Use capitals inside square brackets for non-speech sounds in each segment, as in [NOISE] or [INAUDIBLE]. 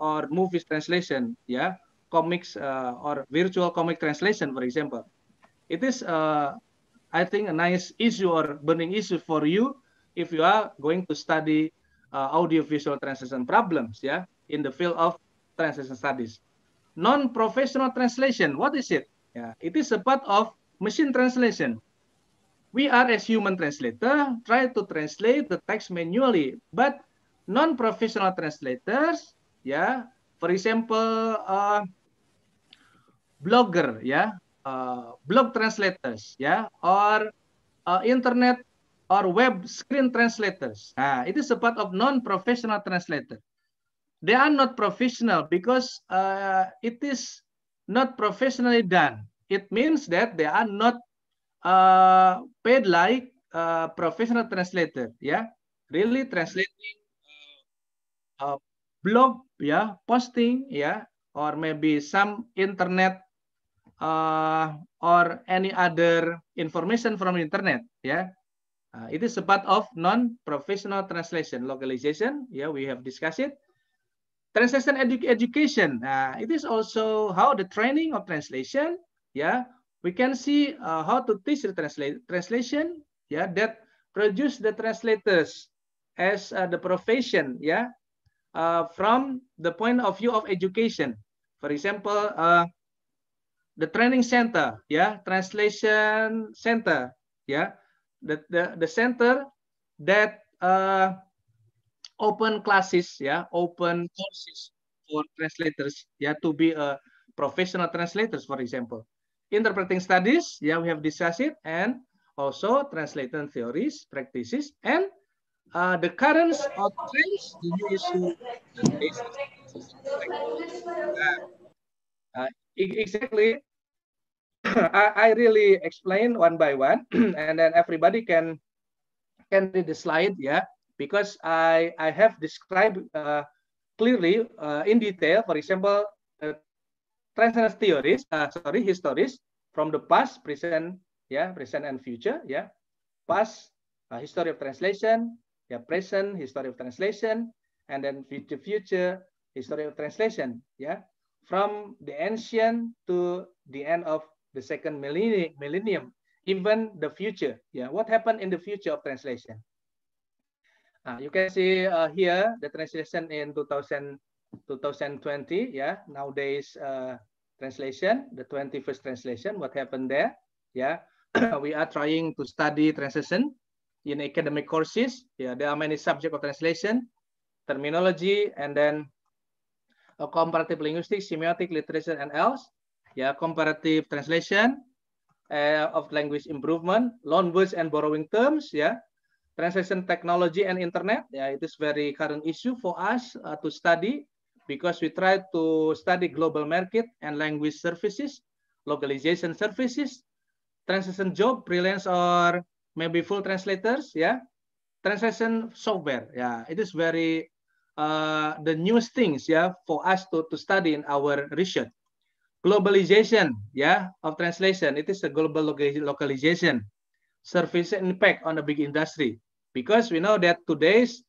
or movies translation, yeah, comics uh, or virtual comic translation, for example. It is, uh, I think, a nice issue or burning issue for you if you are going to study uh, audiovisual translation problems, yeah, in the field of translation studies. Non-professional translation, what is it? Yeah, it is a part of machine translation. We are as human translator try to translate the text manually, but non-professional translators ya for example uh, blogger ya uh, blog translators ya or uh, internet or web screen translators nah it is a part of non professional translator they are not professional because uh, it is not professionally done it means that they are not uh, paid like uh, professional translator ya yeah? really translating uh, uh blog ya posting ya or maybe some internet uh, or any other information from internet ya yeah. uh, it is a part of non professional translation localization yeah we have discussed it translation edu education uh, it is also how the training of translation yeah we can see uh, how to teach the transla translation yeah that produce the translators as uh, the profession yeah uh, from the point of view of education. For example, uh, the training center, yeah, translation center, yeah, the, the, the center that uh, open classes, yeah, open courses for translators, yeah, to be a professional translators, for example. Interpreting studies, yeah, we have discussed it, and also translation theories, practices, and uh, the currents or trends used uh, e-, exactly. [LAUGHS] I, I really explain one by one, [CLEARS THROAT] and then everybody can can read the slide, yeah, because I I have described uh, clearly uh, in detail. For example, uh, transcendence theories, uh, sorry, histories from the past, present, yeah, present and future, yeah, past uh, history of translation, ya present history of translation and then future future history of translation ya from the ancient to the end of the second millennium, millennium even the future ya what happened in the future of translation Uh, you can see uh, here the translation in 2000, 2020. Yeah, nowadays uh, translation, the 21st translation. What happened there? Yeah, [COUGHS] we are trying to study translation in academic courses. Yeah, there are many subject of translation, terminology, and then a uh, comparative linguistics, semiotic, literature, and else. Yeah, comparative translation uh, of language improvement, loan words and borrowing terms. Yeah, translation technology and internet. Yeah, it is very current issue for us uh, to study because we try to study global market and language services, localization services, translation job, freelance or maybe full translators, ya. Yeah. Translation software, ya. Yeah. It is very uh, the newest things, ya, yeah, for us to to study in our research. Globalization, ya, yeah, of translation. It is a global localization. Service impact on the big industry because we know that today's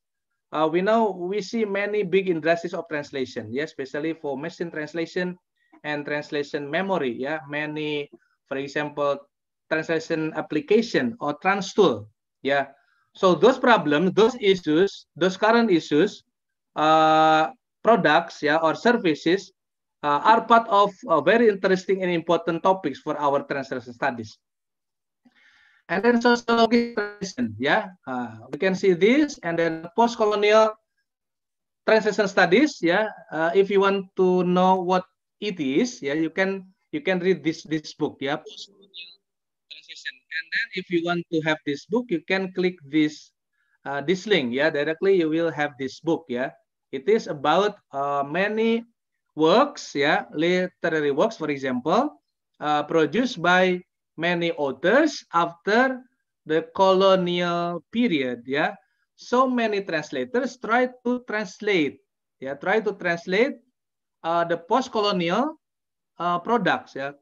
uh, we know we see many big industries of translation, yeah, especially for machine translation and translation memory, yeah, many, for example, translation application or trans tool, Yeah. So those problems, those issues, those current issues, uh, products, yeah, or services uh, are part of uh, very interesting and important topics for our translation studies. And then sociology translation, yeah, uh, we can see this, and then post-colonial translation studies, yeah. Uh, if you want to know what it is, yeah, you can you can read this this book, yeah, And then if you want to have this book, you can click this, uh, this link. Yeah, directly you will have this book. Yeah, it is about uh, many works. Yeah, literary works, for example, uh, produced by many authors after the colonial period. Yeah, so many translators try to translate. Yeah, try to translate uh, the post-colonial uh, products. Yeah,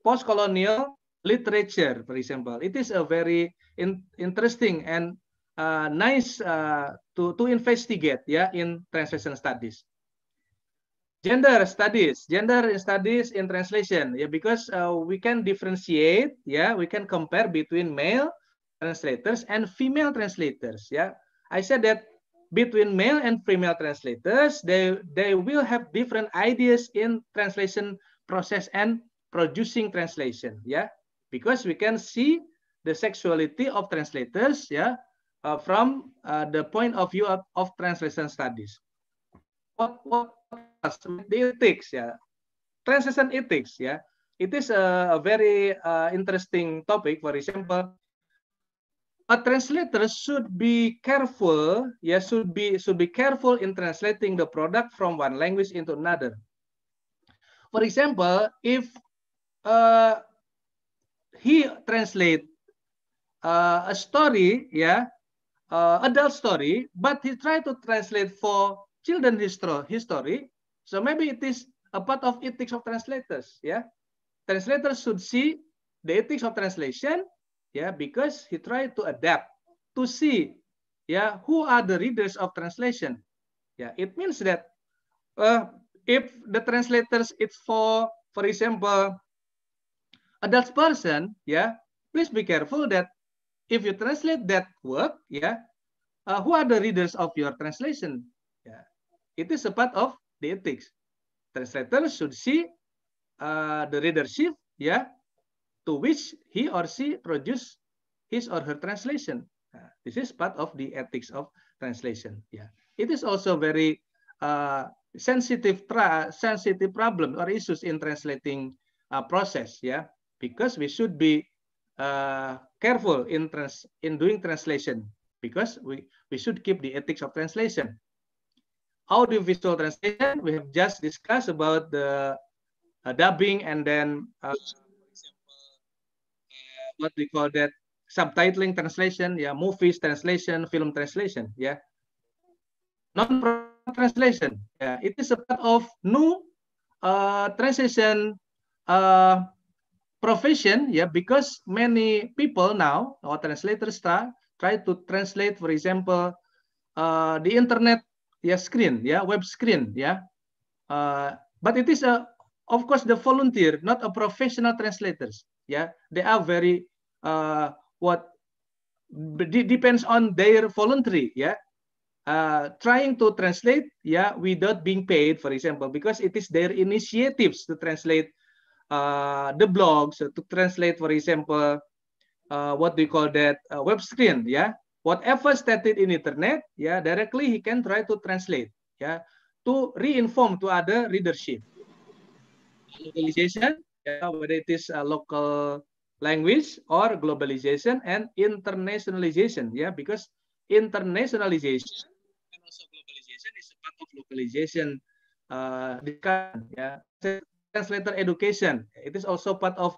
post-colonial literature, for example. It is a very in, interesting and uh, nice uh, to to investigate ya yeah, in translation studies. Gender studies, gender studies in translation, yeah, because uh, we can differentiate, yeah, we can compare between male translators and female translators. yeah. I said that between male and female translators, they they will have different ideas in translation process and producing translation. yeah because we can see the sexuality of translators ya yeah, uh, from uh, the point of view of, of translation studies. What what the ethics ya yeah. translation ethics ya yeah. it is a, a very uh, interesting topic. For example, a translator should be careful ya yeah, should be should be careful in translating the product from one language into another. For example, if uh, he translate uh, a story, yeah, uh, adult story, but he try to translate for children history. So maybe it is a part of ethics of translators, yeah. Translators should see the ethics of translation, yeah, because he try to adapt to see, yeah, who are the readers of translation. Yeah, it means that uh, if the translators it's for, for example, adult person, yeah, please be careful that if you translate that work, yeah, uh, who are the readers of your translation? Yeah, it is a part of the ethics. Translator should see uh, the readership, yeah, to which he or she produce his or her translation. Uh, this is part of the ethics of translation. Yeah, it is also very uh, sensitive sensitive problem or issues in translating uh, process. Yeah, because we should be uh, careful in trans in doing translation because we we should keep the ethics of translation. How do Audiovisual translation we have just discussed about the uh, dubbing and then uh, what we call that subtitling translation, yeah, movies translation, film translation, yeah. Non translation, yeah, it is a part of new uh, translation uh, profession, yeah, because many people now, or translators try, try to translate, for example, uh, the internet yeah, screen, yeah, web screen, yeah. Uh, but it is a, of course, the volunteer, not a professional translators. Yeah, they are very uh, what depends on their voluntary. Yeah, uh, trying to translate, yeah, without being paid, for example, because it is their initiatives to translate uh, the blog, so uh, to translate, for example, uh, what we call that uh, web screen, yeah. Whatever stated in internet, yeah, directly he can try to translate, yeah, to reinform to other readership. Localization, yeah, whether it is a uh, local language or globalization and internationalization, yeah, because internationalization and also globalization is a part of localization uh, discussion, yeah. translator education. It is also part of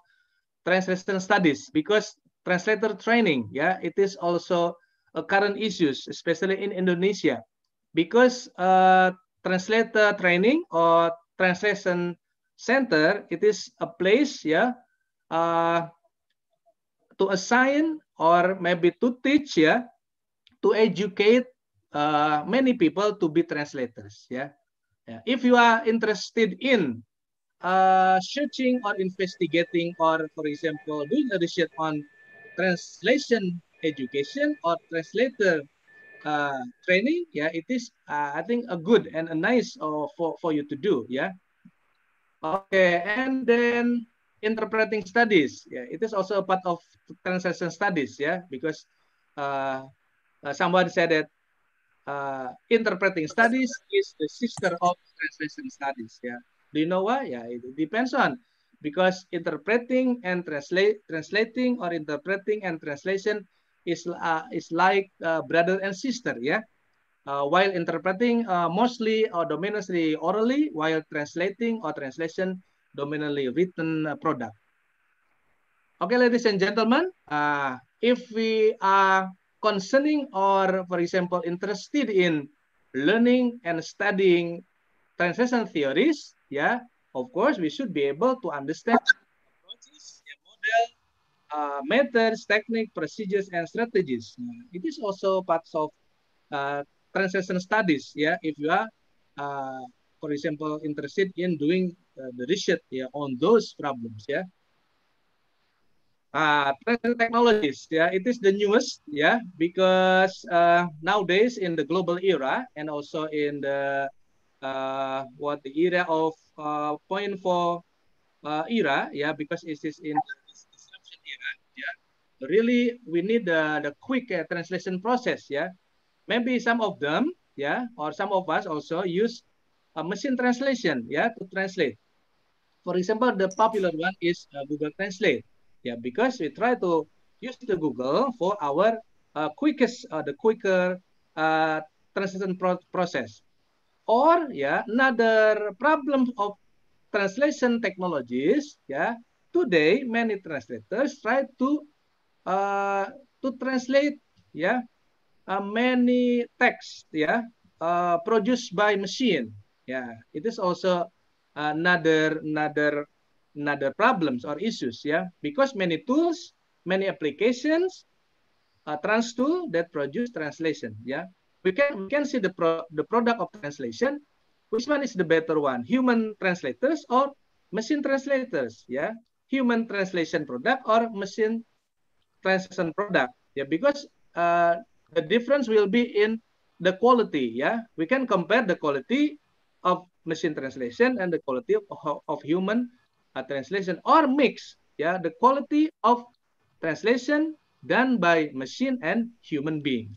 translation studies because translator training, yeah, it is also a current issues, especially in Indonesia, because uh, translator training or translation center, it is a place, yeah, uh, to assign or maybe to teach, yeah, to educate uh, many people to be translators, yeah. yeah. If you are interested in uh, searching or investigating or for example doing a research on translation education or translator uh, training yeah it is uh, i think a good and a nice uh, for for you to do yeah okay and then interpreting studies yeah it is also a part of translation studies yeah because uh, uh somebody said that uh, interpreting studies is the sister of translation studies yeah Do you know why? Yeah, it depends on because interpreting and translate translating or interpreting and translation is uh, is like uh, brother and sister yeah? uh, while interpreting uh, mostly or dominantly orally while translating or translation dominantly written uh, product okay ladies and gentlemen uh, if we are concerning or for example interested in learning and studying translation theories ya of course we should be able to understand approaches, ya, model, uh, methods, technique, procedures, and strategies. Nah, it is also parts of uh, transition studies. Yeah, if you are, uh, for example, interested in doing uh, the research yeah on those problems. Yeah. Uh, technologies technologies. Ya. Yeah, it is the newest. Yeah, because uh, nowadays in the global era and also in the uh, what the era of uh, point four uh, era, yeah, because it is in disruption era, yeah. Really, we need the the quick uh, translation process, yeah. Maybe some of them, yeah, or some of us also use a machine translation, yeah, to translate. For example, the popular one is uh, Google Translate, yeah, because we try to use the Google for our uh, quickest, uh, the quicker uh, translation pro process or ya yeah, another problem of translation technologies ya yeah, today many translators try to uh, to translate ya yeah, uh, many text ya yeah, uh, produced by machine ya yeah, it is also another another another problems or issues ya yeah, because many tools many applications uh, trans tool that produce translation ya yeah we can we can see the pro, the product of translation which one is the better one human translators or machine translators ya yeah? human translation product or machine translation product ya yeah? because uh, the difference will be in the quality ya yeah? we can compare the quality of machine translation and the quality of, of human uh, translation or mix ya yeah? the quality of translation done by machine and human being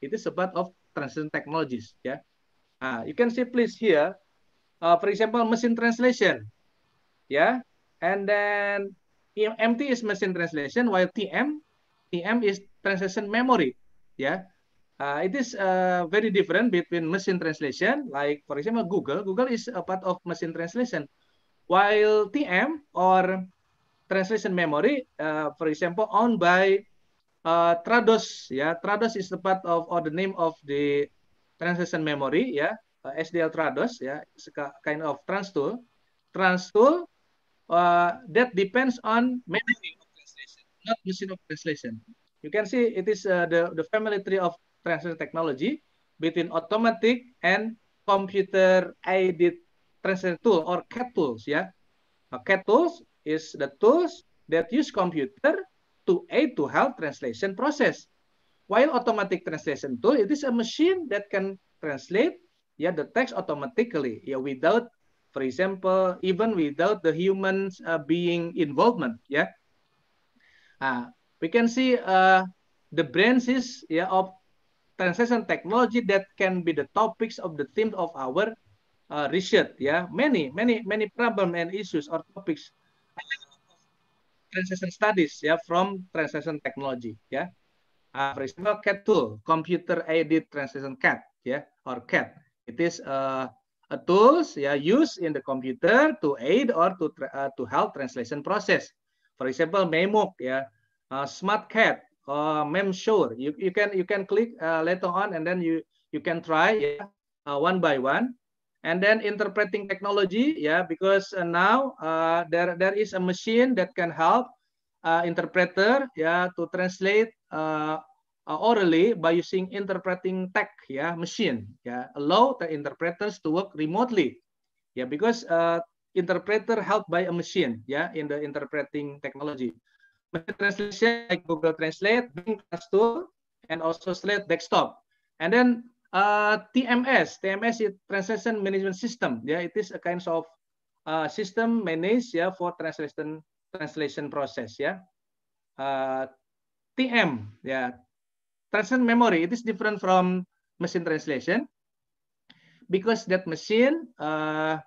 it is a part of translation technologies. Yeah, ya. uh, you can see please here, uh, for example, machine translation. Yeah, and then MT is machine translation, while TM, TM is translation memory. Yeah, ya. uh, it is uh, very different between machine translation, like for example Google. Google is a part of machine translation, while TM or translation memory, uh, for example, owned by uh, Trados ya. Trados is the part of or the name of the translation memory ya. Uh, eh, SDL Trados ya. It's kind of trans tool. Trans tool uh, that depends on memory of translation, not machine of translation. You can see it is uh, the the family tree of translation technology between automatic and computer aided translation tool or CAT tools ya. Yeah. Uh, CAT tools is the tools that use computer to A to help translation process. While automatic translation tool, it is a machine that can translate yeah, the text automatically yeah, without for example even without the humans uh, being involvement Yeah. Uh, we can see uh, the branches yeah, of translation technology that can be the topics of the theme of our uh, research yeah. many many many problem and issues or topics translation studies ya from translation technology ya. Uh, for example, CAT tool, computer aided translation CAT ya or CAT. It is a, uh, a tools ya used in the computer to aid or to uh, to help translation process. For example, Memo ya, uh, Smart CAT or uh, MemSure. You you can you can click uh, later on and then you you can try yeah, uh, one by one and then interpreting technology yeah because uh, now uh, there there is a machine that can help uh, interpreter yeah to translate uh, uh, orally by using interpreting tech yeah machine yeah allow the interpreters to work remotely yeah because uh, interpreter helped by a machine yeah in the interpreting technology translation like google translate bing class and also slate desktop and then uh, eh, TMS. TMS is Translation Management System. Yeah, it is a kind of uh, system managed yeah for translation translation process. Yeah, ya. uh, TM. Yeah, translation memory. It is different from machine translation because that machine uh,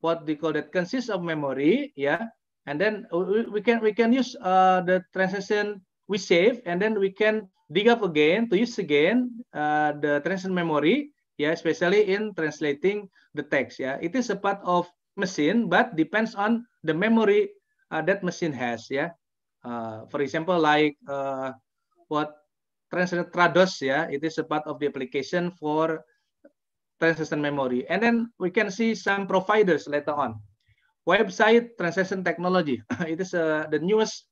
what we call that consists of memory. Yeah, and then we can we can use uh, the translation we save and then we can dig up again to use again uh, the translation memory yeah especially in translating the text yeah it is a part of machine but depends on the memory uh, that machine has yeah uh, for example like uh, what translate trados yeah it is a part of the application for translation memory and then we can see some providers later on website translation technology [LAUGHS] it is uh, the newest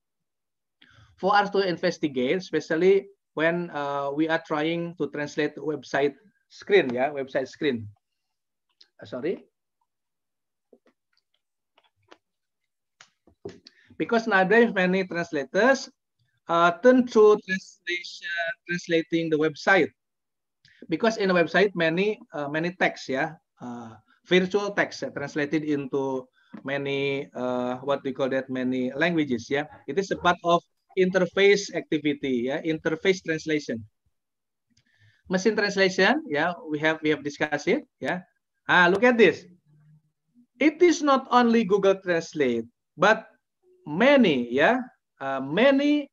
for us to investigate, especially when uh, we are trying to translate website screen, yeah, website screen. Uh, sorry. Because nowadays many translators uh, turn to translation, translating the website. Because in a website many uh, many texts, yeah, uh, virtual text translated into many uh, what we call that many languages yeah it is a part of interface activity ya, interface translation. mesin translation ya, we have we have discussed it ya. Ah, look at this. It is not only Google Translate, but many ya, uh, many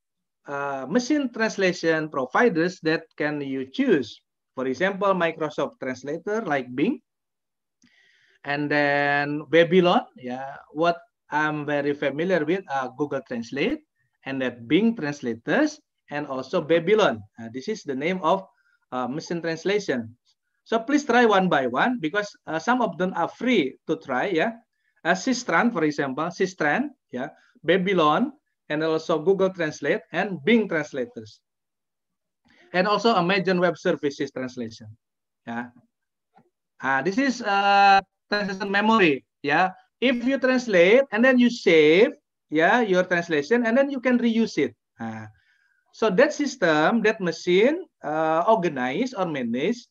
uh, machine translation providers that can you choose. For example, Microsoft Translator like Bing, and then Babylon. Yeah, what I'm very familiar with uh, Google Translate, and that being translators and also Babylon. Uh, this is the name of uh, machine translation. So please try one by one because uh, some of them are free to try. Yeah, uh, Sistran, for example, Sistran, yeah, Babylon, and also Google Translate and Bing translators, and also Amazon Web Services translation. Yeah, uh, this is uh, translation memory. Yeah, if you translate and then you save, yeah, your translation, and then you can reuse it. Nah, so that system, that machine uh, organize or manage,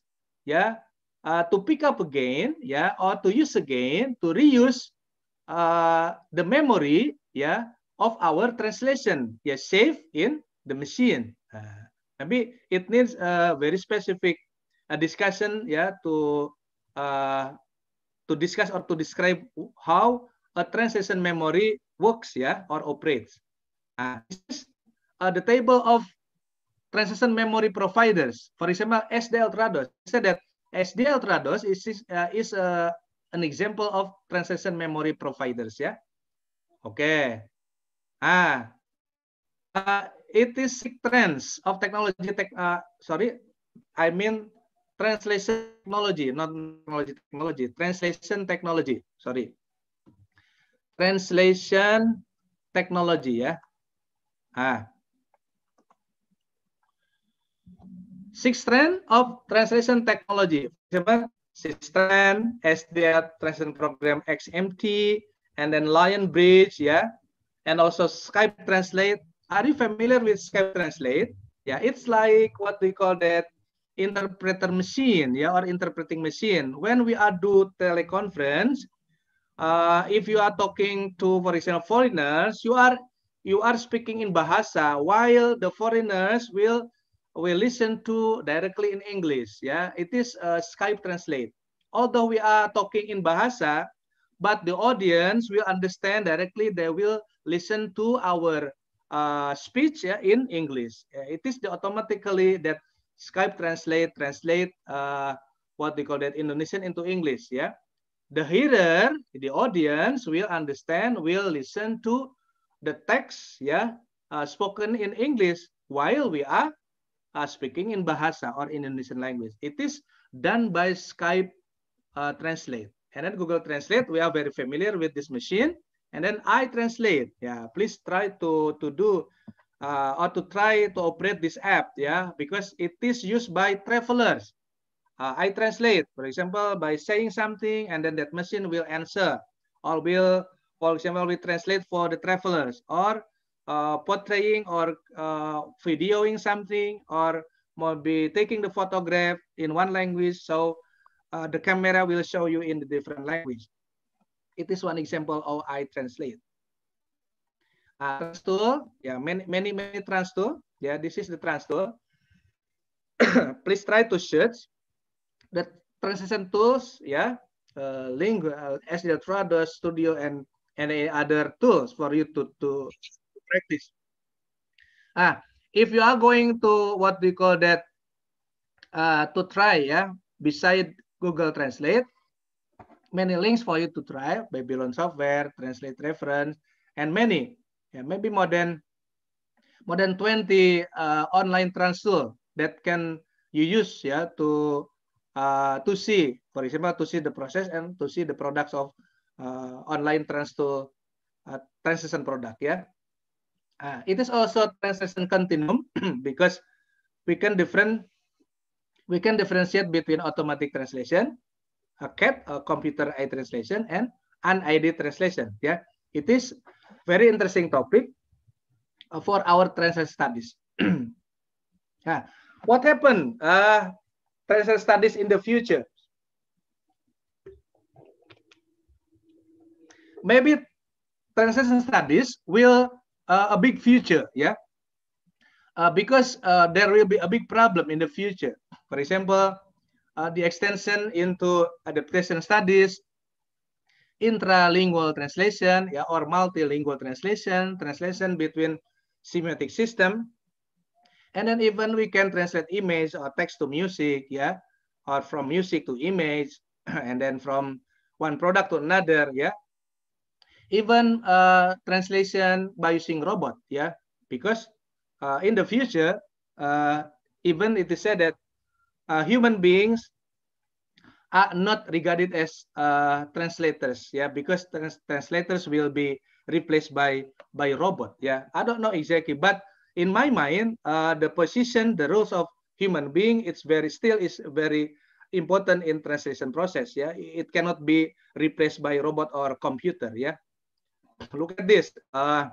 yeah, uh, to pick up again, yeah, or to use again, to reuse uh, the memory, yeah, of our translation, yeah, save in the machine. Uh, tapi it needs a very specific uh, discussion, yeah, to uh, to discuss or to describe how a translation memory works ya or operates. Nah, this is uh, the table of transition memory providers. For example, SDL Trados. said that SDL Trados is uh, is uh, an example of transition memory providers ya. Oke. Okay. Ah. Uh, it is six trends of technology tech uh, sorry, I mean translation technology, not technology technology, translation technology. Sorry translation technology ya. Ah. Six trend of translation technology. Six trend, SDR translation program XMT, and then Lion Bridge ya, yeah. and also Skype Translate. Are you familiar with Skype Translate? Yeah, it's like what we call that interpreter machine ya yeah, or interpreting machine. When we are do teleconference, uh, if you are talking to, for example, foreigners, you are you are speaking in Bahasa, while the foreigners will will listen to directly in English. Yeah, it is Skype translate. Although we are talking in Bahasa, but the audience will understand directly. They will listen to our uh, speech yeah, in English. it is the automatically that Skype translate translate uh, what they call that Indonesian into English. Yeah. The hearer, the audience will understand, will listen to the text ya yeah, uh, spoken in English while we are uh, speaking in bahasa or in Indonesian language. It is done by Skype uh, Translate. And then Google Translate, we are very familiar with this machine. And then I translate. Yeah, please try to to do uh, or to try to operate this app. Yeah, because it is used by travelers. Uh, I translate, for example, by saying something and then that machine will answer or will, for example, we translate for the travelers or uh, portraying or uh, videoing something or maybe taking the photograph in one language. So uh, the camera will show you in the different language. It is one example of I translate. Uh, trans tool, yeah, many, many, many trans tool. Yeah, this is the trans tool. [COUGHS] Please try to search the translation tools, yeah, ya. uh, eh, as the Trado, Studio, and any other tools for you to, to practice. Ah, if you are going to what we call that uh, to try, yeah, beside Google Translate, many links for you to try, Babylon software, translate reference, and many, yeah, maybe more than more than 20 uh, ah, online trans tool that can you use yeah to uh, to see, for example, to see the process and to see the products of uh, online trans to uh, transition product. Yeah, uh, it is also transition continuum [CLEARS THROAT] because we can different we can differentiate between automatic translation, a cap, a computer aided translation, and unaided translation. Yeah, it is very interesting topic uh, for our translation studies. [CLEARS THROAT] yeah. What happened? Uh, transfer studies in the future. Maybe translation studies will uh, a big future, yeah, uh, because uh, there will be a big problem in the future. For example, uh, the extension into adaptation studies, intralingual translation, yeah, or multilingual translation, translation between semiotic system, And then even we can translate image or text to music, yeah, or from music to image, [CLEARS THROAT] and then from one product to another, yeah. Even uh, translation by using robot, yeah, because uh, in the future, uh, even it is said that uh, human beings are not regarded as uh, translators, yeah, because trans translators will be replaced by by robot, yeah. I don't know exactly, but in my mind, uh, the position, the roles of human being, it's very still is very important in translation process. Yeah, it cannot be replaced by robot or computer. Yeah, look at this. Uh,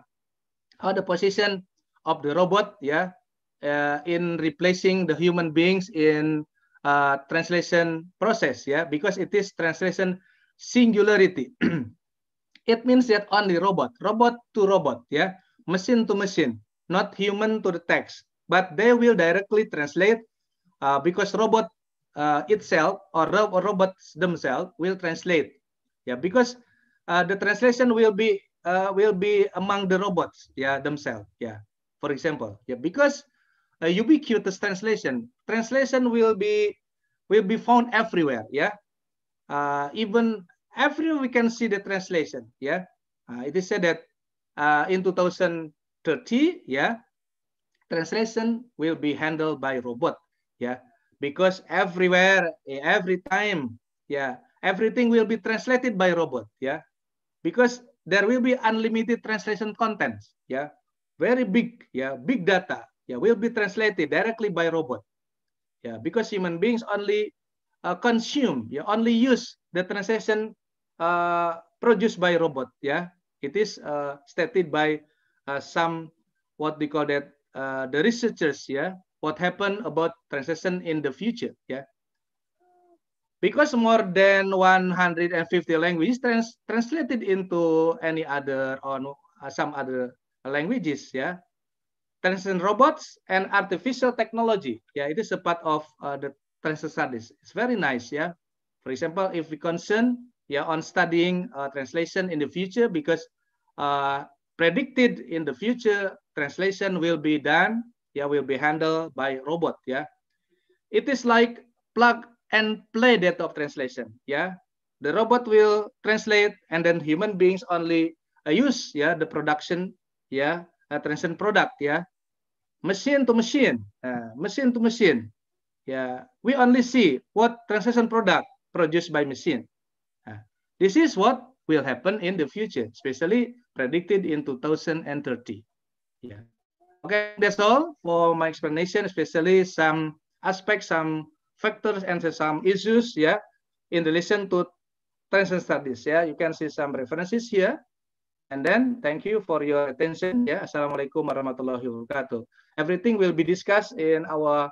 how the position of the robot. Yeah, uh, in replacing the human beings in uh, translation process. Yeah, because it is translation singularity. [CLEARS THROAT] it means that only robot, robot to robot. Yeah, machine to machine not human to the text, but they will directly translate uh, because robot uh, itself or, ro or, robots themselves will translate. Yeah, because uh, the translation will be uh, will be among the robots. Yeah, themselves. Yeah, for example. Yeah, because uh, ubiquitous translation translation will be will be found everywhere. Yeah, uh, even everywhere we can see the translation. Yeah, it is said that in 2000. 30 ya translation will be handled by robot ya because everywhere eh, every time ya everything will be translated by robot ya because there will be unlimited translation contents ya very big ya big data ya will be translated directly by robot ya because human beings only uh, consume ya only use the translation uh, produced by robot ya it is uh, stated by uh, some what we call that uh, the researchers yeah what happened about transition in the future yeah because more than 150 languages trans translated into any other or no, uh, some other languages yeah translation robots and artificial technology yeah it is a part of uh, the transition studies it's very nice yeah for example if we concern yeah on studying uh, translation in the future because uh, predicted in the future translation will be done ya yeah, will be handled by robot yeah. it is like plug and play data of translation yeah. the robot will translate and then human beings only uh, use yeah, the production yeah, uh, translation product yeah. machine to machine uh, machine to machine yeah. we only see what translation product produced by machine uh, this is what will happen in the future especially predicted in 2030. Yeah. Okay, that's all for my explanation, especially some aspects, some factors, and some issues yeah, in relation to transition studies. Yeah, you can see some references here. And then thank you for your attention. Yeah, assalamualaikum warahmatullahi wabarakatuh. Everything will be discussed in our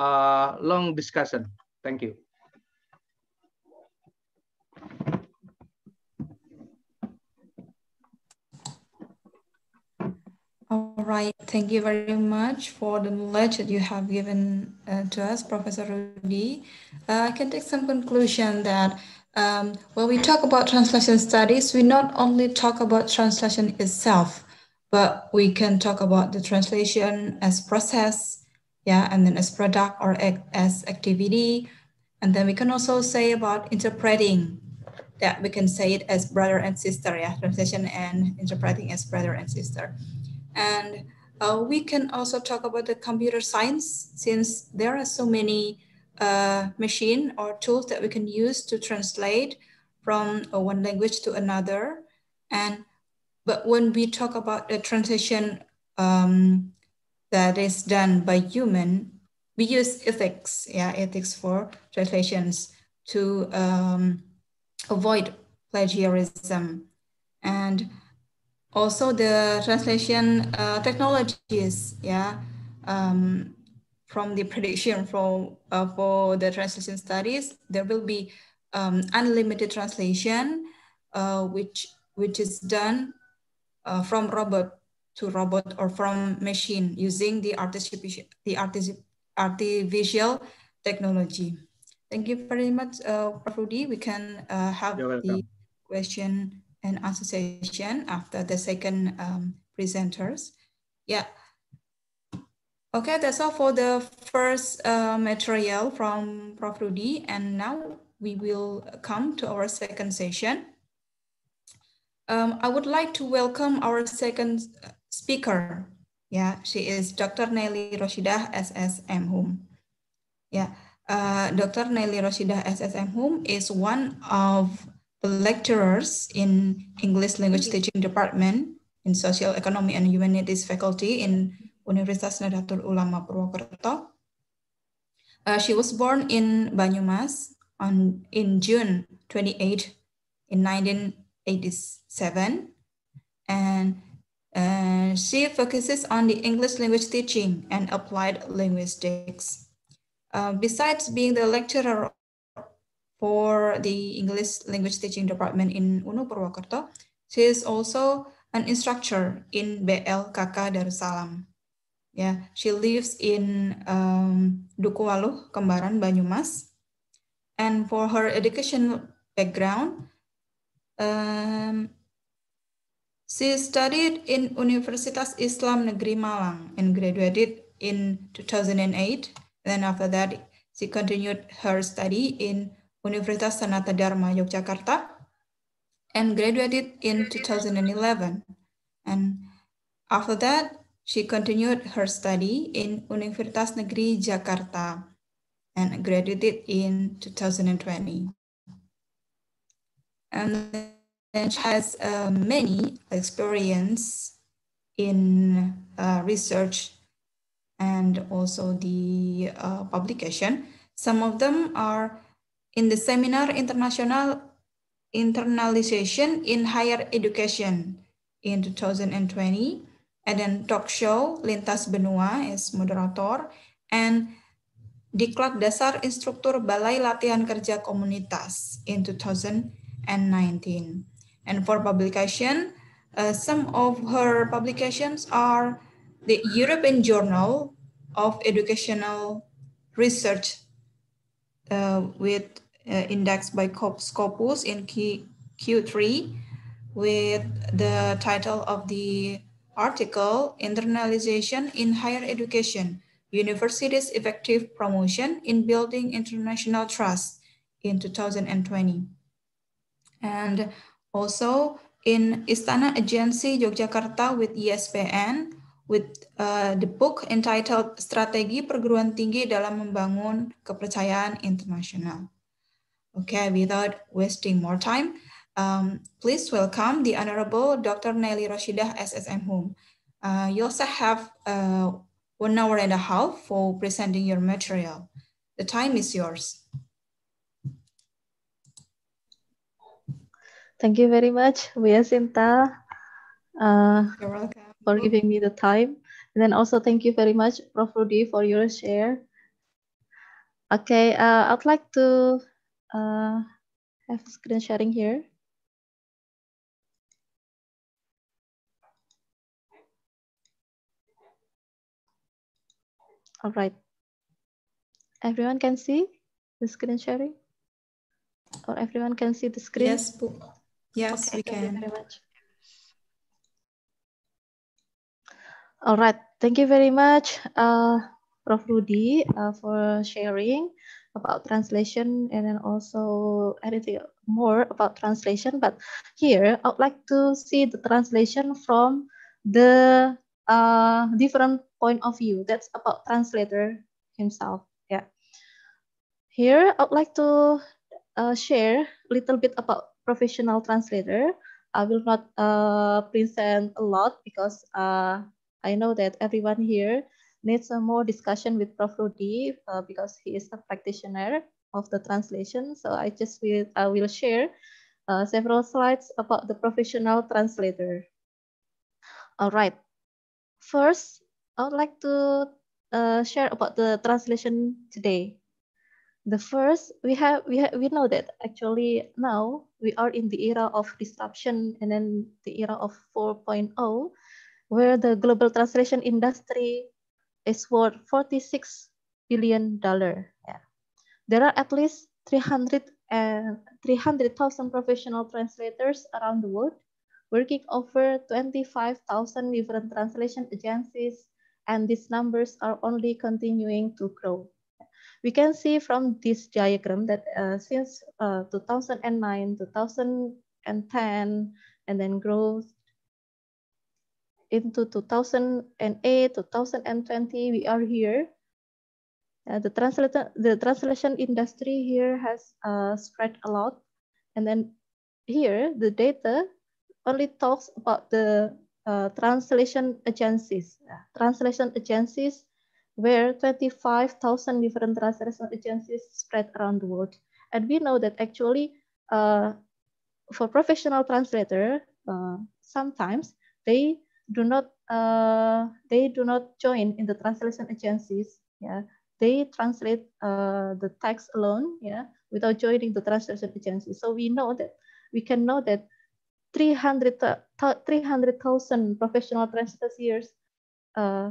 uh, long discussion. Thank you. All right. Thank you very much for the knowledge that you have given uh, to us, Professor Rudy. Uh, I can take some conclusion that um, when we talk about translation studies, we not only talk about translation itself, but we can talk about the translation as process, yeah, and then as product or as activity. And then we can also say about interpreting that we can say it as brother and sister, yeah, translation and interpreting as brother and sister. And uh, we can also talk about the computer science since there are so many uh, machine or tools that we can use to translate from one language to another. And but when we talk about the translation um, that is done by human, we use ethics, yeah, ethics for translations to um, avoid plagiarism. And also the translation uh, technologies, yeah, um, from the prediction from uh, for the translation studies, there will be um, unlimited translation, uh, which which is done uh, from robot to robot or from machine using the artificial the artificial technology. Thank you very much, uh, Rudy. We can uh, have the question and association after the second um, presenters. Yeah. Okay, that's all for the first uh, material from Prof. Rudy. And now we will come to our second session. Um, I would like to welcome our second uh, speaker. Yeah, she is Dr. Nelly Roshidah SSM Hum. Yeah, uh, Dr. Nelly Roshidah SSM Hum is one of the lecturers in English language teaching department in social economy and humanities faculty in Universitas Nadatul Ulama Purwokerto. Uh, she was born in Banyumas on in June 28 in 1987 and uh, she focuses on the English language teaching and applied linguistics. Uh, besides being the lecturer for the English language teaching department in UNU Purwokerto. She is also an instructor in BLKK Darussalam. Yeah, she lives in um, Dukuwaluh, Kembaran, Banyumas. And for her education background, um, she studied in Universitas Islam Negeri Malang and graduated in 2008. Then after that, she continued her study in Universitas Sanata Dharma, Yogyakarta, and graduated in 2011. And after that, she continued her study in Universitas Negeri Jakarta and graduated in 2020. And she has uh, many experience in uh, research and also the uh, publication. Some of them are in the seminar International Internalization in Higher Education in 2020, and then talk show Lintas Benua as moderator, and Diklat Dasar Instruktur Balai Latihan Kerja Komunitas in 2019. And for publication, uh, some of her publications are the European Journal of Educational Research uh, with uh, indexed by Scopus in Q Q3 with the title of the article, Internalization in Higher Education, Universities' Effective Promotion in Building International Trust in 2020. And also in Istana Agency Yogyakarta with ESPN, with uh, the book entitled Strategi Perguruan Tinggi dalam Membangun Kepercayaan Internasional. Okay, without wasting more time, um, please welcome the Honorable Dr. Nelly Rashidah SSM Home. Uh, you also have uh, one hour and a half for presenting your material. The time is yours. Thank you very much, Buya uh, for giving me the time. And then also thank you very much, Prof. Rudy, for your share. Okay, uh, I'd like to uh, I have screen sharing here. All right. Everyone can see the screen sharing? Or everyone can see the screen? Yes, yes okay, we can. Thank you very much. All right. Thank you very much, uh, Prof. Rudy, uh, for sharing about translation and then also anything more about translation. But here I would like to see the translation from the uh, different point of view. That's about translator himself. Yeah. Here I would like to uh, share a little bit about professional translator. I will not uh, present a lot because uh, I know that everyone here needs some more discussion with Prof. Rudi uh, because he is a practitioner of the translation. So I just will, I will share uh, several slides about the professional translator. All right. First, I would like to uh, share about the translation today. The first, we have we have, we know that actually now we are in the era of disruption and then the era of 4.0, where the global translation industry is worth 46 billion dollar. Yeah. There are at least 300 uh, 300,000 professional translators around the world, working over 25,000 different translation agencies, and these numbers are only continuing to grow. We can see from this diagram that uh, since uh, 2009, 2010, and then growth into 2008, 2020, we are here. Uh, the, translation, the translation industry here has uh, spread a lot. And then here, the data only talks about the uh, translation agencies. Uh, translation agencies where 25,000 different translation agencies spread around the world. And we know that actually uh, for professional translator, uh, sometimes they do not uh, they do not join in the translation agencies. Yeah, they translate uh, the text alone. Yeah, without joining the translation agency. So we know that we can know that 300,000 uh, 300, professional translators uh,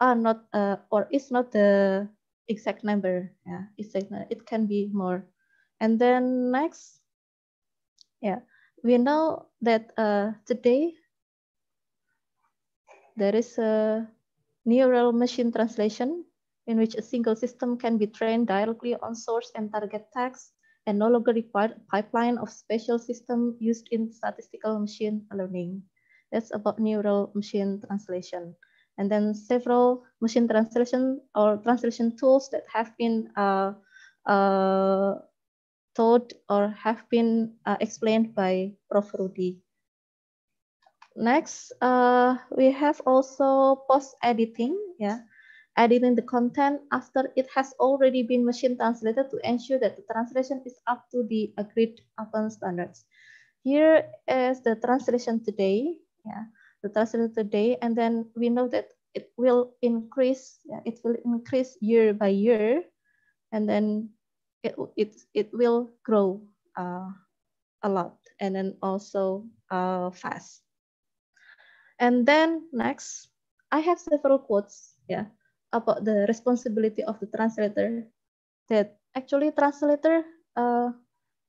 are not uh, or is not the exact number. Yeah, exact number. Uh, it can be more. And then next, yeah, we know that uh, today there is a neural machine translation in which a single system can be trained directly on source and target text and no longer required a pipeline of special system used in statistical machine learning. That's about neural machine translation. And then several machine translation or translation tools that have been uh, uh, taught or have been uh, explained by Prof. Rudy. Next, uh, we have also post-editing, yeah, editing the content after it has already been machine translated to ensure that the translation is up to the agreed upon standards. Here is the translation today, yeah, the translation today, and then we know that it will increase, yeah, it will increase year by year, and then it, it, it will grow uh, a lot and then also uh, fast. And then next, I have several quotes, yeah, about the responsibility of the translator. That actually translator uh,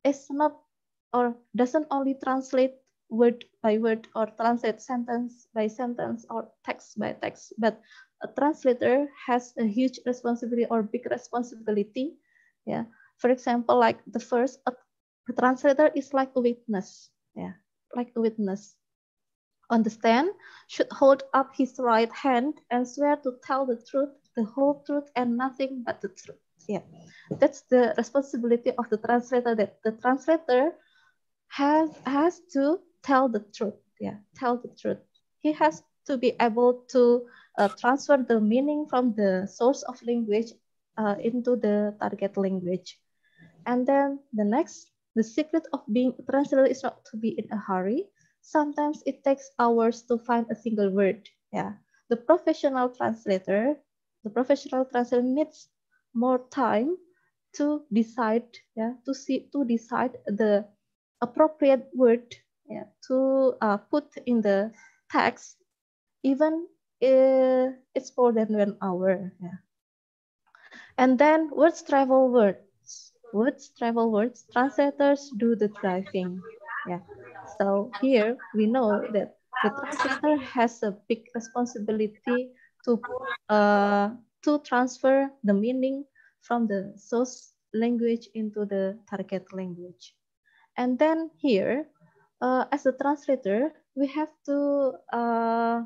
is not or doesn't only translate word by word or translate sentence by sentence or text by text, but a translator has a huge responsibility or big responsibility. Yeah. For example, like the first, a translator is like a witness. Yeah, like a witness. Understand should hold up his right hand and swear to tell the truth, the whole truth, and nothing but the truth. Yeah, that's the responsibility of the translator. That the translator has has to tell the truth. Yeah, tell the truth. He has to be able to uh, transfer the meaning from the source of language uh, into the target language. And then the next, the secret of being a translator is not to be in a hurry, Sometimes it takes hours to find a single word. Yeah. The professional translator, the professional translator needs more time to decide, yeah, to see to decide the appropriate word yeah, to uh, put in the text, even uh, it's more than one hour. Yeah. And then words travel words. Words travel words. Translators do the driving. Yeah. So here we know that the translator has a big responsibility to uh, to transfer the meaning from the source language into the target language. And then here, uh, as a translator, we have to uh,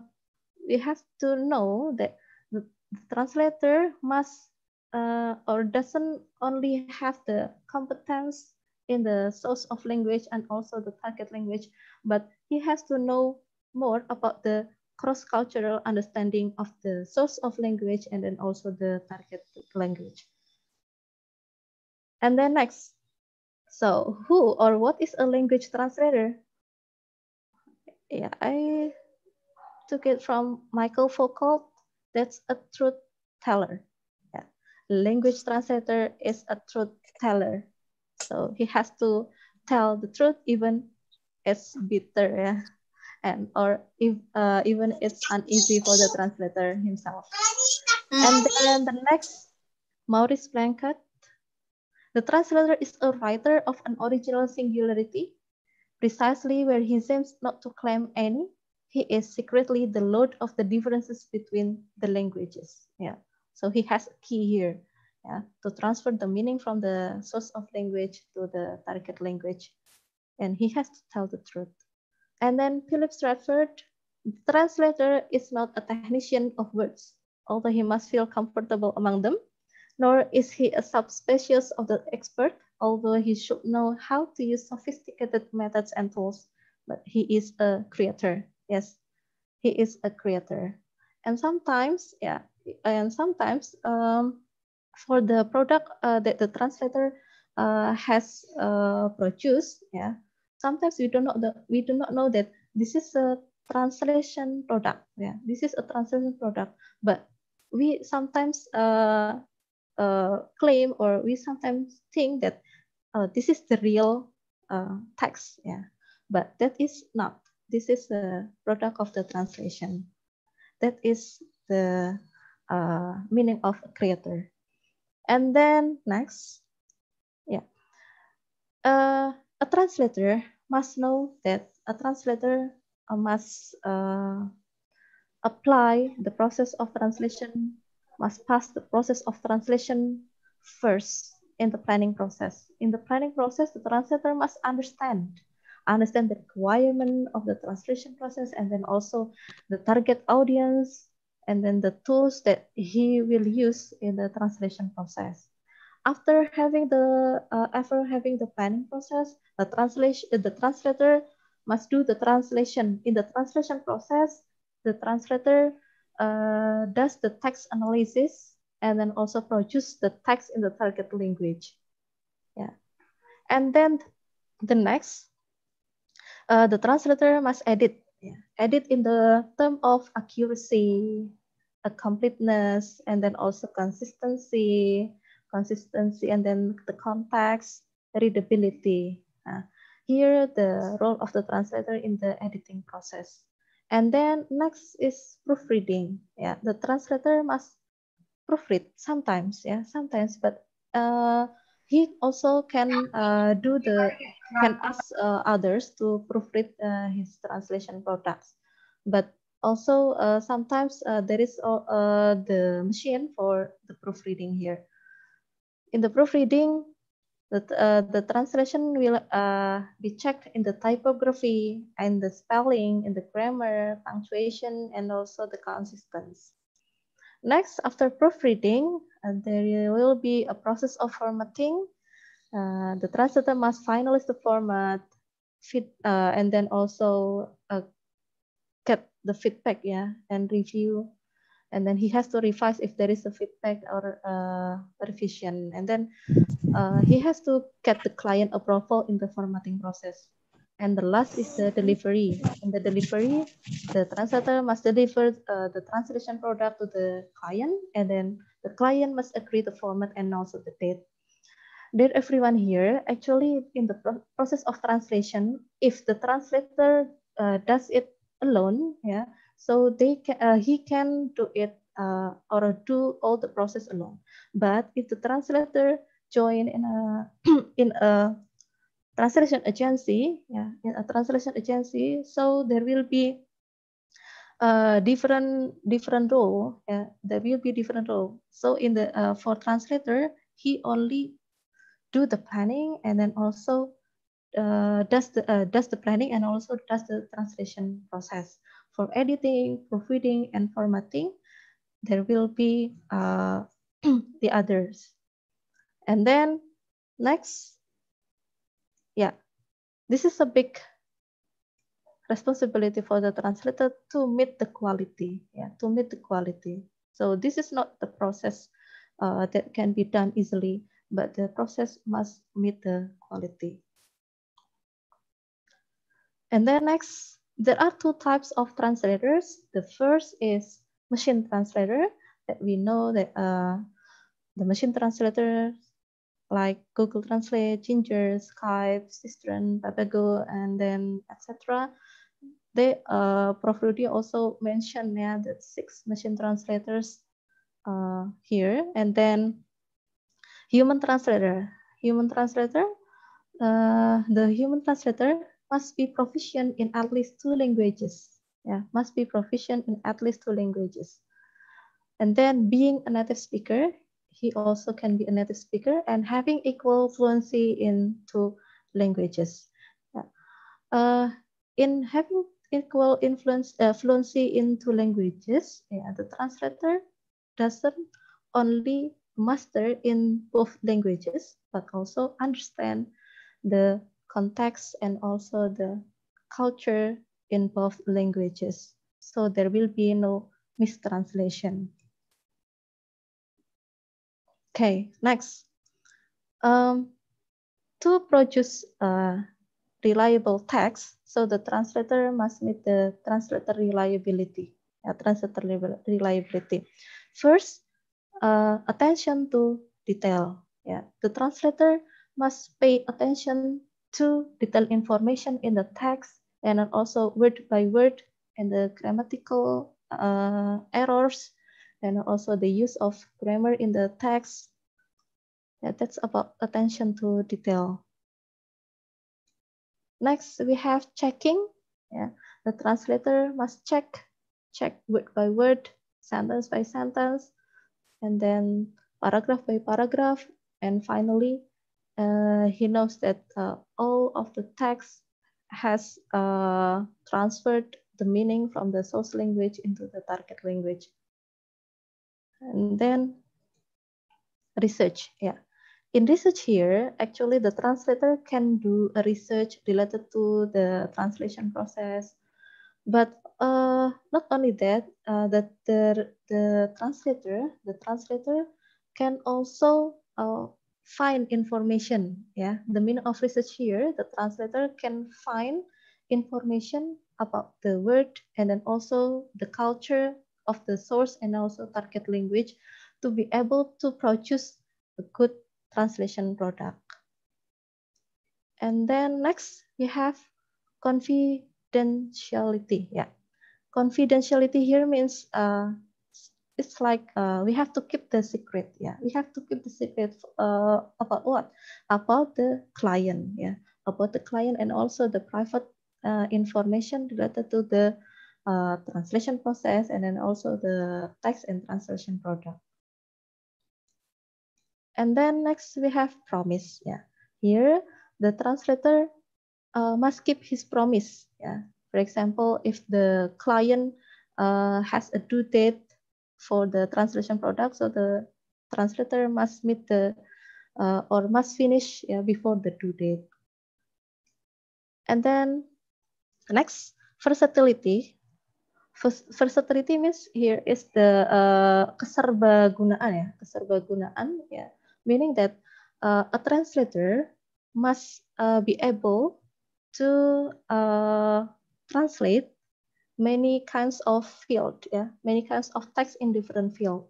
we have to know that the, translator must uh, or doesn't only have the competence in the source of language and also the target language, but he has to know more about the cross-cultural understanding of the source of language and then also the target language. And then next, so who or what is a language translator? Yeah, I took it from Michael Foucault. That's a truth teller. Yeah. Language translator is a truth teller. So he has to tell the truth even it's bitter, yeah? and or if uh, even it's uneasy for the translator himself. And then the next, Maurice Blanket. The translator is a writer of an original singularity, precisely where he seems not to claim any. He is secretly the lord of the differences between the languages. Yeah. So he has a key here yeah, to transfer the meaning from the source of language to the target language. And he has to tell the truth. And then Philip Stratford, the translator is not a technician of words, although he must feel comfortable among them, nor is he a subspecies of the expert, although he should know how to use sophisticated methods and tools, but he is a creator. Yes, he is a creator. And sometimes, yeah, and sometimes um, for the product uh, that the translator uh, has uh, produced, yeah, sometimes we do not the, we do not know that this is a translation product. Yeah, this is a translation product, but we sometimes uh, uh, claim or we sometimes think that uh, this is the real uh, text. Yeah, but that is not. This is a product of the translation. That is the uh, meaning of creator. And then next, yeah. Uh, a translator must know that a translator uh, must uh, apply the process of translation, must pass the process of translation first in the planning process. In the planning process, the translator must understand understand the requirement of the translation process and then also the target audience and then the tools that he will use in the translation process. After having the uh, after having the planning process, the translation the translator must do the translation. In the translation process, the translator uh, does the text analysis and then also produce the text in the target language. Yeah, and then the next, uh, the translator must edit Edit in the term of accuracy, a completeness, and then also consistency, consistency, and then the context, readability. Uh, here, the role of the translator in the editing process. And then next is proofreading. Yeah, the translator must proofread sometimes. Yeah, sometimes, but uh, he also can uh, do the can ask uh, others to proofread uh, his translation products but also uh, sometimes uh, there is uh, the machine for the proofreading here in the proofreading the, the translation will be checked in the typography and the spelling in the grammar punctuation and also the consistency Next, after proofreading, uh, there will be a process of formatting. Uh, the translator must finalize the format fit, uh, and then also uh, get the feedback yeah, and review. And then he has to revise if there is a feedback or uh, revision. And then uh, he has to get the client approval in the formatting process. And the last is the delivery. In the delivery, the translator must deliver uh, the translation product to the client, and then the client must agree the format and also the date. Dear everyone here, actually in the pro process of translation, if the translator uh, does it alone, yeah, so they can, uh, he can do it uh, or do all the process alone. But if the translator join in a [CLEARS THROAT] in a translation agency, yeah, a translation agency, so there will be uh, different different role. Yeah, there will be different role. So in the uh, for translator, he only do the planning and then also uh, does the uh, does the planning and also does the translation process for editing, proofreading, and formatting. There will be uh, [CLEARS THROAT] the others, and then next yeah, this is a big responsibility for the translator to meet the quality, yeah, to meet the quality. So this is not the process uh, that can be done easily, but the process must meet the quality. And then next, there are two types of translators. The first is machine translator that we know that uh, the machine translators like Google Translate, Ginger, Skype, Sistren, Papago, and then etc. They, uh, Prof. Rudy also mentioned yeah, that six machine translators uh, here, and then human translator. Human translator, uh, the human translator must be proficient in at least two languages. Yeah, must be proficient in at least two languages. And then being a native speaker, he also can be a native speaker and having equal fluency in two languages. Uh, in having equal influence, uh, fluency in two languages, yeah, the translator doesn't only master in both languages, but also understand the context and also the culture in both languages. So there will be no mistranslation. Okay, next. Um, to produce reliable text, so the translator must meet the translator reliability. Yeah, translator reliability. First, uh, attention to detail. Yeah, the translator must pay attention to detailed information in the text and also word by word and the grammatical uh, errors and also the use of grammar in the text. Yeah, that's about attention to detail. Next, we have checking. Yeah, the translator must check, check word by word, sentence by sentence, and then paragraph by paragraph. And finally, uh, he knows that uh, all of the text has uh, transferred the meaning from the source language into the target language and then research. Yeah, in research here, actually the translator can do a research related to the translation process, but uh, not only that, uh, that the the translator, the translator can also uh, find information. Yeah, the meaning of research here, the translator can find information about the word and then also the culture of the source and also target language to be able to produce a good translation product. And then next we have confidentiality. Yeah, confidentiality here means uh, it's like uh, we have to keep the secret. Yeah, we have to keep the secret uh, about what? About the client. Yeah, about the client and also the private uh, information related to the uh, translation process and then also the text and translation product. And then next we have promise. Yeah, here the translator uh, must keep his promise. Yeah, for example, if the client uh, has a due date for the translation product, so the translator must meet the uh, or must finish yeah, before the due date. And then next, versatility versatility means here is the uh, keserbagunaan ya, keserbagunaan ya, yeah. meaning that uh, a translator must uh, be able to uh, translate many kinds of field, yeah, many kinds of text in different fields.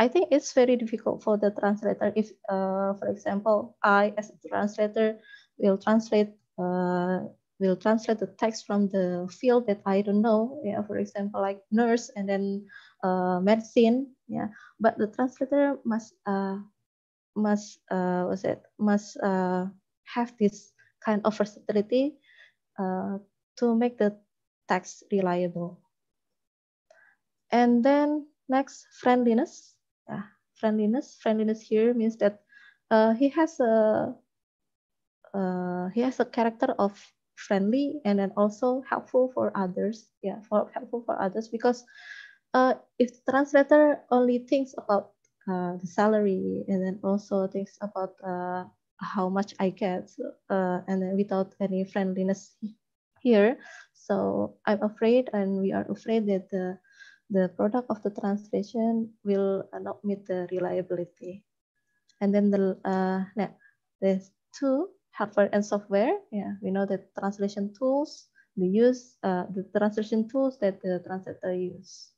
I think it's very difficult for the translator if, uh, for example, I as a translator will translate uh, will translate the text from the field that I don't know, yeah, for example, like nurse and then uh, medicine, yeah. But the translator must uh, must uh, was it must uh, have this kind of versatility uh, to make the text reliable. And then next, friendliness. Yeah, friendliness. Friendliness here means that uh, he has a uh, he has a character of friendly and then also helpful for others. Yeah, for helpful for others because uh, if the translator only thinks about uh, the salary and then also thinks about uh, how much I get uh, and then without any friendliness here, so I'm afraid and we are afraid that the the product of the translation will not meet the reliability. And then the uh, there's two hardware and software. Yeah, we know the translation tools, the use, uh, the translation tools that the translator use.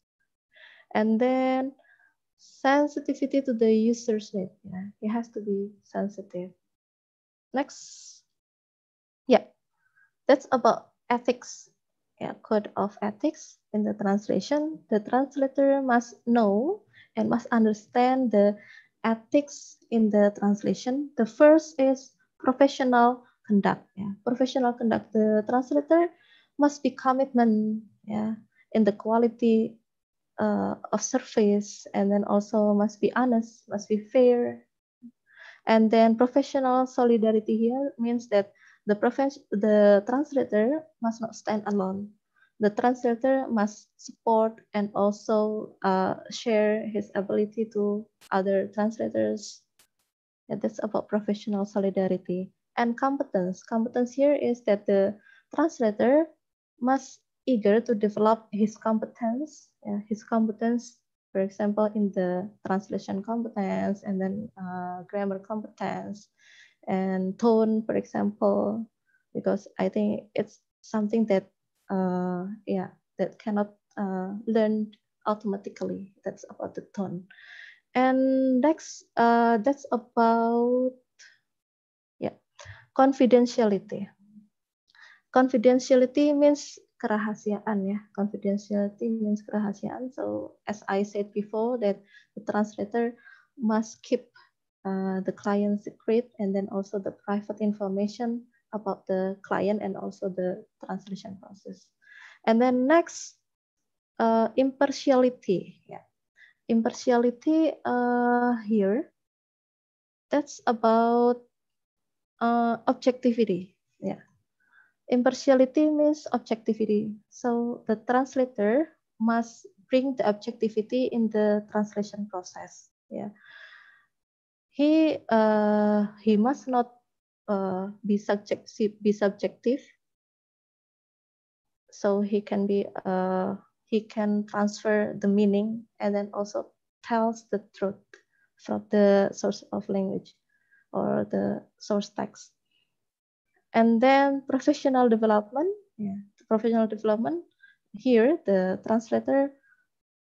And then sensitivity to the user's need. Yeah, it has to be sensitive. Next. Yeah, that's about ethics, yeah, code of ethics in the translation. The translator must know and must understand the ethics in the translation. The first is professional conduct. Yeah. Professional conduct. The translator must be commitment yeah, in the quality uh, of service and then also must be honest, must be fair. And then professional solidarity here means that the, profes- the translator must not stand alone. The translator must support and also uh, share his ability to other translators that is about professional solidarity. And competence. Competence here is that the translator must eager to develop his competence, uh, his competence, for example, in the translation competence and then uh, grammar competence and tone, for example, because I think it's something that, uh, yeah, that cannot uh, learn automatically. That's about the tone. and that's uh, that's about yeah confidentiality confidentiality means kerahasiaan ya confidentiality means kerahasiaan so as I said before that the translator must keep uh, the client secret and then also the private information about the client and also the translation process and then next uh, impartiality yeah impartiality uh, here that's about uh, objectivity yeah impartiality means objectivity so the translator must bring the objectivity in the translation process yeah he uh, he must not uh, be subjective be subjective so he can be uh, he can transfer the meaning and then also tells the truth from the source of language or the source text. And then professional development, yeah. professional development, here the translator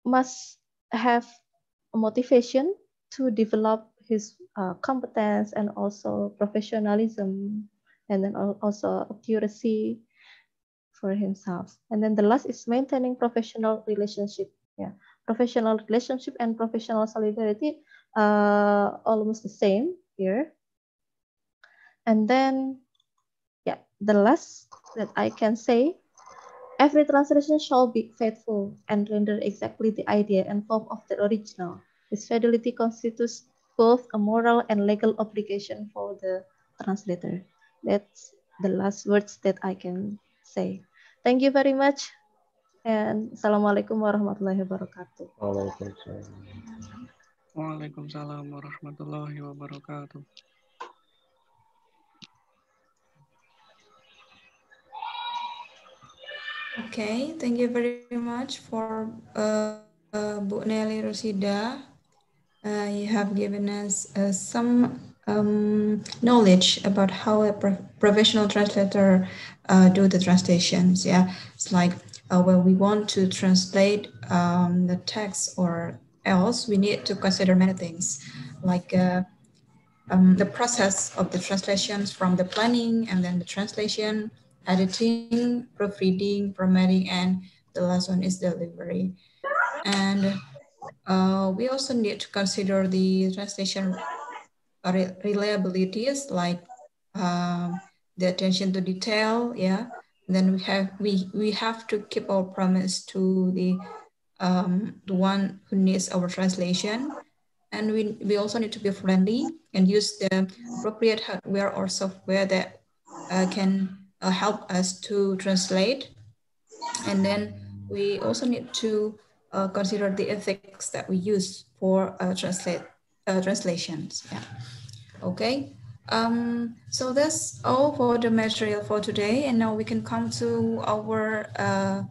must have a motivation to develop his uh, competence and also professionalism and then also accuracy for himself. And then the last is maintaining professional relationship. Yeah, professional relationship and professional solidarity uh, almost the same here. And then, yeah, the last that I can say, every translation shall be faithful and render exactly the idea and form of the original. This fidelity constitutes both a moral and legal obligation for the translator. That's the last words that I can say. Thank you very much. And Assalamualaikum warahmatullahi wabarakatuh. Waalaikumsalam. Waalaikumsalam warahmatullahi wabarakatuh. Okay, thank you very much for uh, uh, Bu Nelly Rosida. Uh, you have given us uh, some um, knowledge about how a pro- professional translator uh, do the translations. Yeah, it's like uh, when we want to translate um, the text or else, we need to consider many things, like uh, um, the process of the translations from the planning and then the translation, editing, proofreading, formatting, and the last one is delivery. And uh, we also need to consider the translation re reliabilities like um, the attention to detail, yeah. And then we have we we have to keep our promise to the um, the one who needs our translation, and we we also need to be friendly and use the appropriate hardware or software that uh, can uh, help us to translate, and then we also need to uh, consider the ethics that we use for uh, translate uh, translations. Yeah. Okay, um, so that's all for the material for today. And now we can come to our uh,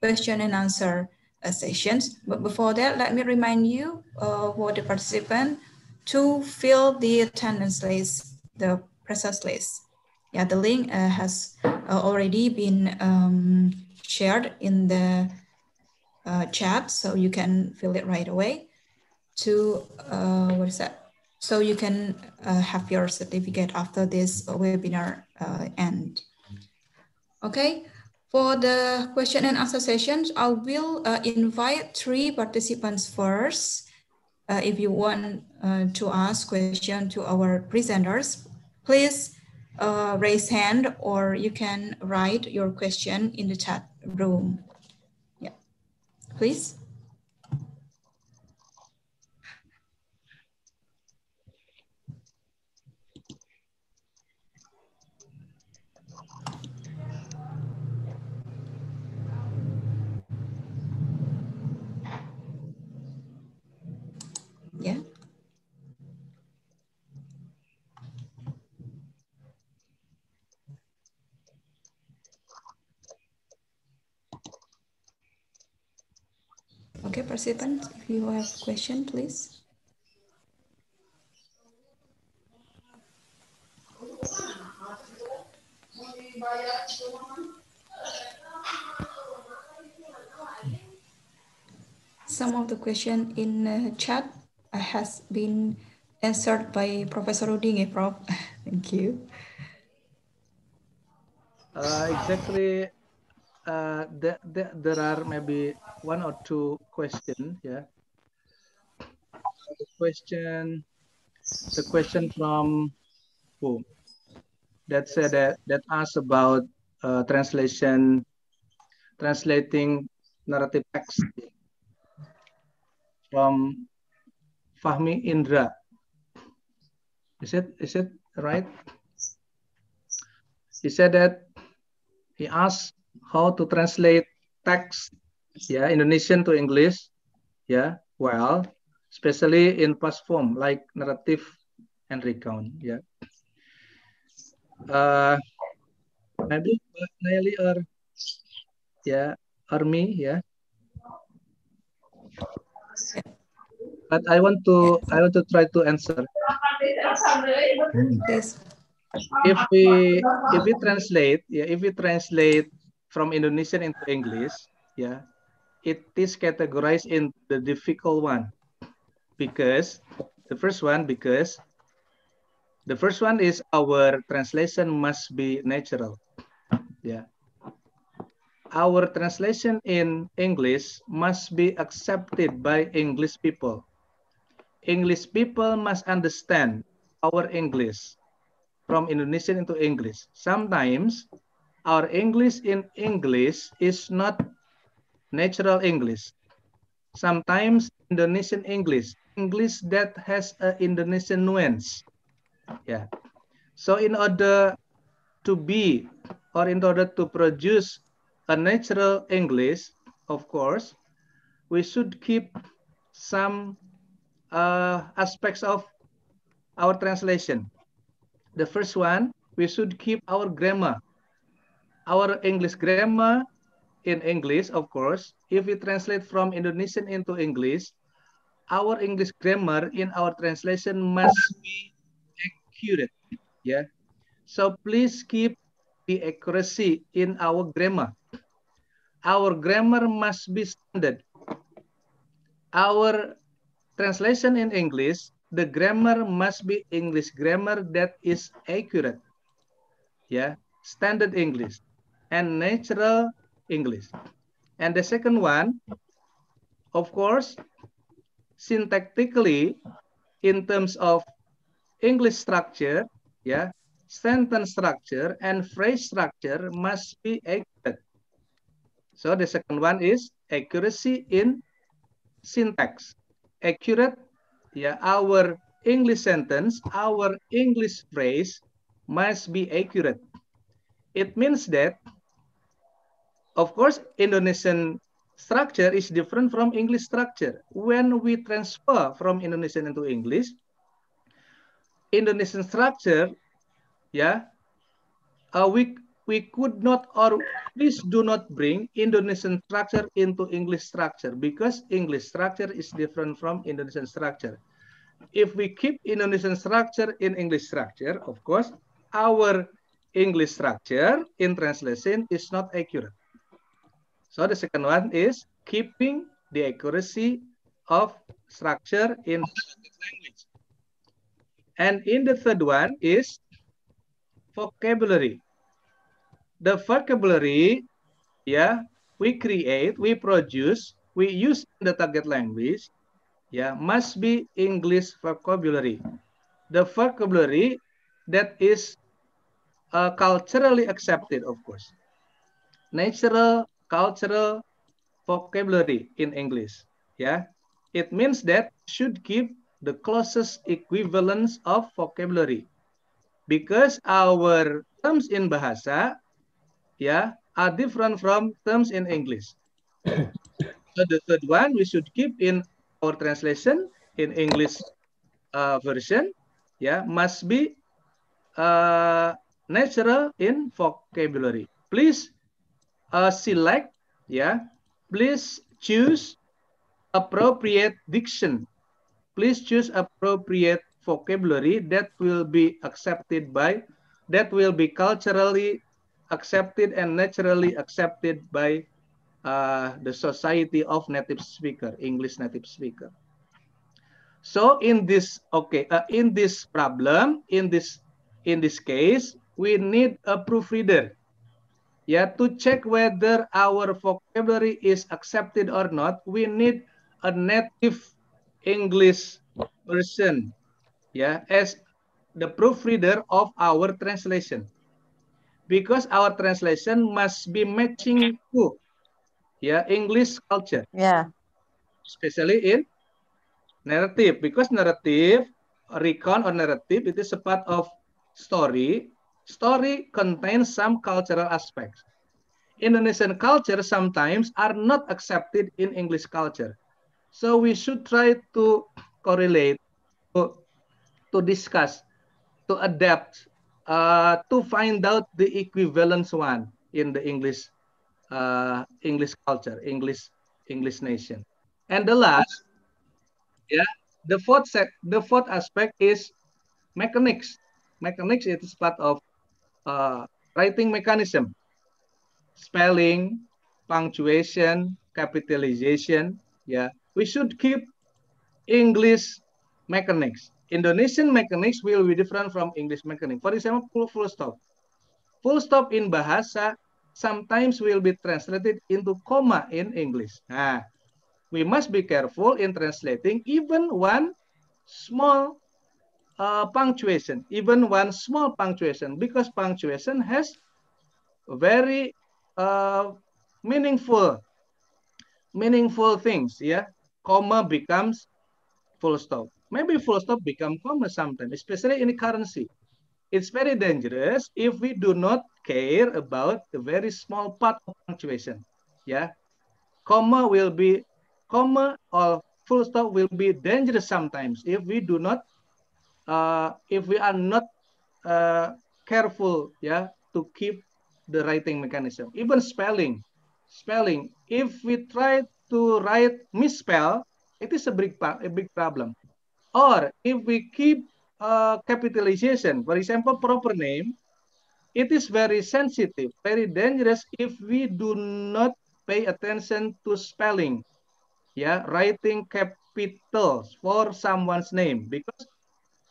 question and answer uh, sessions. But before that, let me remind you uh, for the participant to fill the attendance list, the presence list. Yeah, the link uh, has uh, already been um, shared in the uh, chat, so you can fill it right away to, uh, what is that? So you can uh, have your certificate after this webinar uh, end. Okay, for the question and answer session, I will uh, invite three participants first. Uh, if you want uh, to ask question to our presenters, please uh, raise hand or you can write your question in the chat room. Yeah, please. Okay, participants, if you have question, please. Some of the question in uh, chat has been answered by Professor Udinge, Prof. [LAUGHS] Thank you. Uh, exactly uh, there, there, there are maybe one or two questions. Yeah. The question, the question from who? That said that that about uh, translation, translating narrative text from Fahmi Indra. Is it is it right? He said that he asked how to translate text yeah Indonesian to English yeah well especially in past form like narrative and recount yeah uh, maybe Nelly or yeah or me, yeah but I want to I want to try to answer if we if we translate yeah if we translate from Indonesian into English, yeah, it is categorized in the difficult one because the first one because the first one is our translation must be natural. Yeah. Our translation in English must be accepted by English people. English people must understand our English from Indonesian into English. Sometimes our English in English is not natural English. Sometimes Indonesian English, English that has an Indonesian nuance. Yeah. So in order to be or in order to produce a natural English, of course, we should keep some uh, aspects of our translation. The first one, we should keep our grammar our English grammar in English, of course, if we translate from Indonesian into English, our English grammar in our translation must be accurate. Yeah. So please keep the accuracy in our grammar. Our grammar must be standard. Our translation in English, the grammar must be English grammar that is accurate. Yeah. Standard English. and natural English. And the second one, of course, syntactically, in terms of English structure, yeah, sentence structure and phrase structure must be accurate. So the second one is accuracy in syntax. Accurate, yeah, our English sentence, our English phrase must be accurate. It means that Of course, Indonesian structure is different from English structure. When we transfer from Indonesian into English, Indonesian structure, yeah, uh, we we could not or please do not bring Indonesian structure into English structure because English structure is different from Indonesian structure. If we keep Indonesian structure in English structure, of course, our English structure in translation is not accurate. So the second one is keeping the accuracy of structure in language. And in the third one is vocabulary. The vocabulary, yeah, we create, we produce, we use the target language, yeah, must be English vocabulary. The vocabulary that is uh, culturally accepted, of course. Natural cultural vocabulary in English. Yeah, it means that should give the closest equivalence of vocabulary because our terms in bahasa yeah are different from terms in English. [COUGHS] so the third one we should keep in our translation in English uh, version yeah must be uh, natural in vocabulary. Please uh, select, yeah, please choose appropriate diction. Please choose appropriate vocabulary that will be accepted by, that will be culturally accepted and naturally accepted by uh, the society of native speaker, English native speaker. So in this, okay, uh, in this problem, in this, in this case, we need a proofreader. ya to check whether our vocabulary is accepted or not we need a native english person ya as the proofreader of our translation because our translation must be matching to ya english culture yeah especially in narrative because narrative recon or narrative it is a part of story story contains some cultural aspects. Indonesian culture sometimes are not accepted in English culture. So we should try to correlate, to, to discuss, to adapt, uh, to find out the equivalence one in the English uh, English culture, English English nation. And the last, yeah, the fourth set, the fourth aspect is mechanics. Mechanics it is part of uh, writing mechanism, spelling, punctuation, capitalization. Yeah, we should keep English mechanics. Indonesian mechanics will be different from English mechanics. For example, full, full stop. Full stop in bahasa sometimes will be translated into comma in English. Nah, we must be careful in translating even one small uh, punctuation, even one small punctuation, because punctuation has very uh, meaningful, meaningful things. Yeah, comma becomes full stop. Maybe full stop become comma sometimes, especially in currency. It's very dangerous if we do not care about the very small part of punctuation. Yeah, comma will be comma or full stop will be dangerous sometimes if we do not uh, if we are not uh, careful yeah to keep the writing mechanism even spelling spelling if we try to write misspell it is a big a big problem or if we keep uh, capitalization for example proper name it is very sensitive very dangerous if we do not pay attention to spelling yeah writing capitals for someone's name because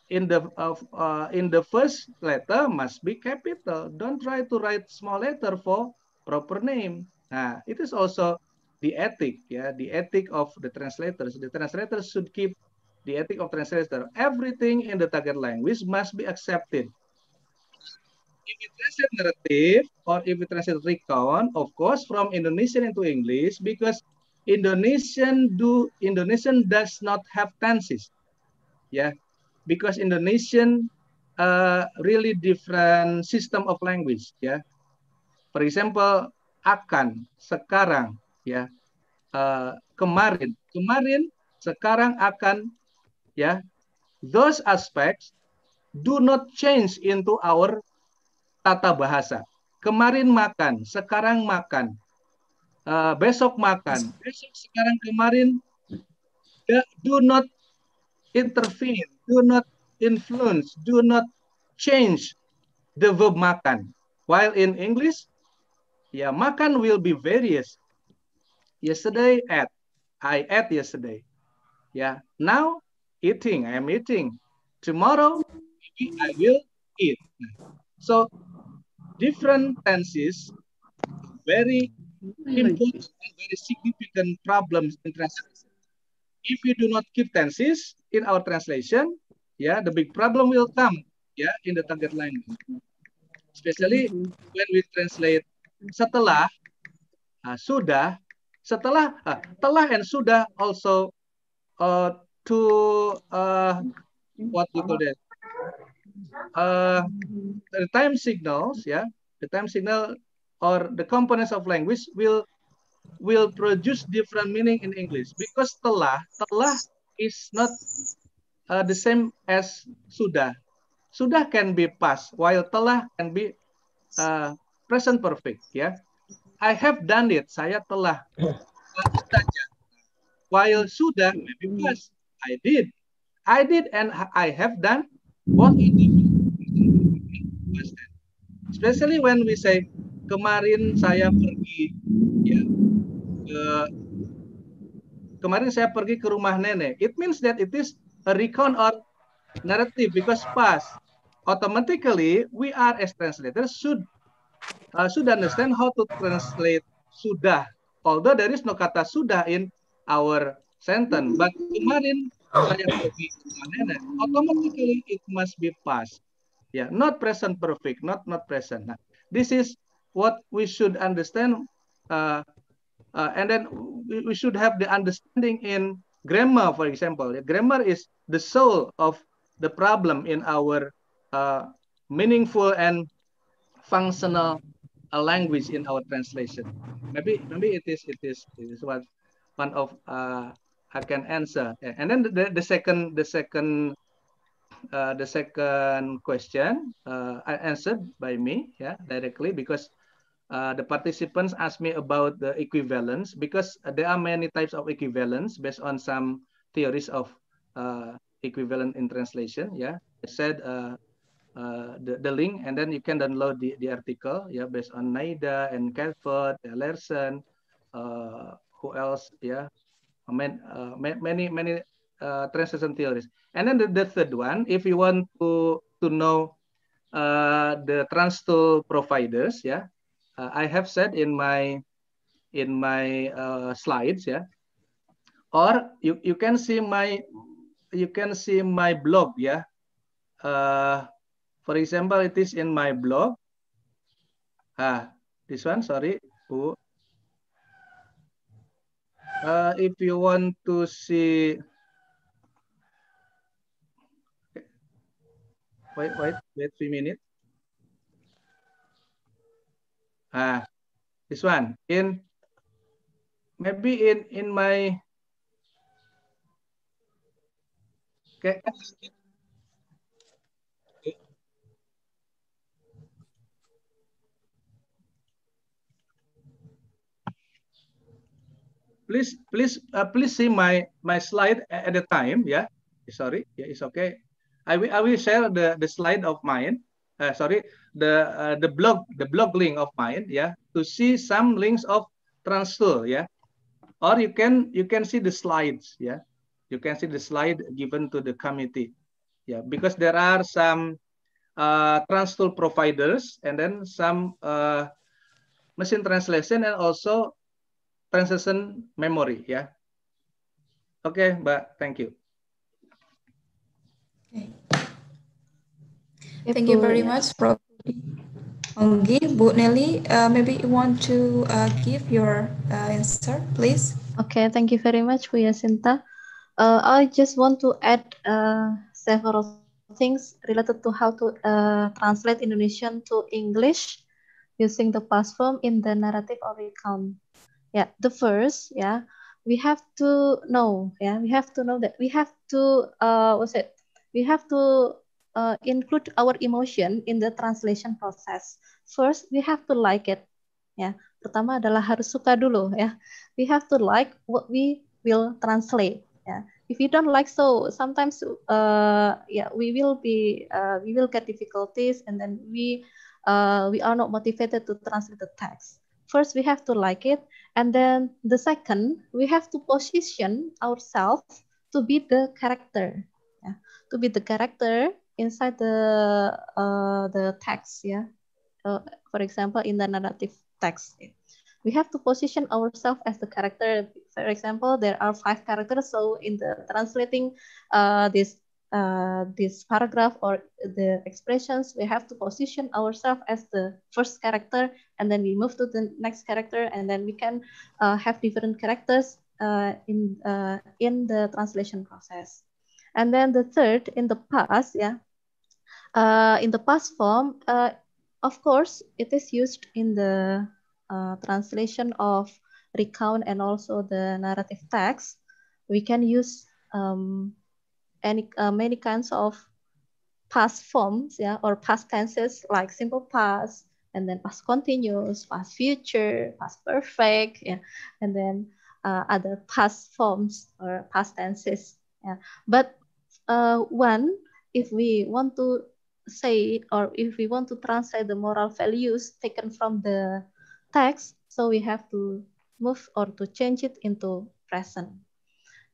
in the of uh, in the first letter must be capital. Don't try to write small letter for proper name. Nah, it is also the ethic yeah, the ethic of the translators. The translators should keep the ethic of translator. Everything in the target language must be accepted. If it translate narrative or if it translate recon, of course, from Indonesian into English because Indonesian do Indonesian does not have tenses. yeah because Indonesian uh, really different system of language ya. Yeah. For example, akan, sekarang ya. Yeah. Uh, kemarin, kemarin, sekarang akan ya. Yeah. Those aspects do not change into our tata bahasa. Kemarin makan, sekarang makan. Uh, besok makan, besok sekarang kemarin do not intervene do not influence, do not change the verb makan. While in English, yeah, makan will be various. Yesterday at, I ate yesterday. Yeah, now eating, I am eating. Tomorrow, maybe I will eat. So different tenses, very important and very significant problems in translation. if you do not keep tenses in our translation, yeah, the big problem will come, yeah, in the target language. Especially mm-hmm. when we translate setelah, uh, sudah, setelah, uh, telah and sudah also uh, to uh, what you call that? Uh, the time signals, yeah, the time signal or the components of language will will produce different meaning in English because telah telah is not uh, the same as sudah. Sudah can be past while telah can be uh, present perfect ya. Yeah. I have done it. Saya telah While sudah maybe past. I did. I did and I have done Especially when we say kemarin saya pergi ya ke kemarin saya pergi ke rumah nenek. It means that it is a recount or narrative because past. Automatically, we are as translators should uh, should understand how to translate sudah. Although there is no kata sudah in our sentence, but kemarin saya pergi ke rumah nenek. Automatically, it must be past. Ya, yeah, not present perfect, not not present. Nah, this is what we should understand, uh, uh, and then we, should have the understanding in grammar, for example. Grammar is the soul of the problem in our uh, meaningful and functional uh, language in our translation. Maybe maybe it is it is it is what one of uh, I can answer. And then the, the second the second uh, the second question uh, answered by me yeah directly because uh, the participants asked me about the equivalence because there are many types of equivalence based on some theories of uh, equivalent in translation. Yeah, I said uh, uh the, the link and then you can download the, the article yeah, based on NIDA and Calvert, Larson, uh, who else? Yeah, I mean many, many translation theories. And then the, the third one, if you want to, to know uh, the transtool providers, yeah, uh, I have said in my in my uh, slides, yeah. Or you you can see my you can see my blog, yeah. Uh, for example, it is in my blog. Ah, this one, sorry, Oh, Uh, if you want to see wait, wait, wait three minutes. Ah, this one in maybe in in my okay. Please, please, uh, please see my my slide at the time. Yeah, sorry. Yeah, it's okay. I will I will share the the slide of mine uh, sorry the uh, the blog the blog link of mine ya yeah, to see some links of transfer ya yeah. or you can you can see the slides ya yeah. you can see the slide given to the committee ya yeah, because there are some uh, transfer providers and then some uh, machine translation and also translation memory ya yeah. oke okay, mbak thank you okay. Thank you very much, Prof. Onggi. Bu Nelly, uh, maybe you want to uh, give your uh, answer, please. Okay, thank you very much, Bu Yasinta. Uh, I just want to add uh, several things related to how to uh, translate Indonesian to English using the past form in the narrative of recount. Yeah, the first, yeah, we have to know, yeah, we have to know that we have to, uh, what's it? We have to uh, include our emotion in the translation process. First, we have to like it. Ya, pertama adalah harus suka dulu ya. We have to like what we will translate. Ya. If you don't like, so sometimes uh, yeah we will be uh, we will get difficulties and then we uh, we are not motivated to translate the text. First, we have to like it, and then the second, we have to position ourselves to be the character. Yeah. To be the character inside the uh, the text, yeah. Uh, for example, in the narrative text, we have to position ourselves as the character. For example, there are five characters, so in the translating uh, this uh, this paragraph or the expressions, we have to position ourselves as the first character, and then we move to the next character, and then we can uh, have different characters uh, in uh, in the translation process. And then the third, in the past, yeah, uh, in the past form, uh, of course, it is used in the uh, translation of recount and also the narrative text. We can use um, any uh, many kinds of past forms, yeah, or past tenses like simple past, and then past continuous, past future, past perfect, yeah, and then uh, other past forms or past tenses. Yeah. But one, uh, if we want to say or if we want to translate the moral values taken from the text, so we have to move or to change it into present.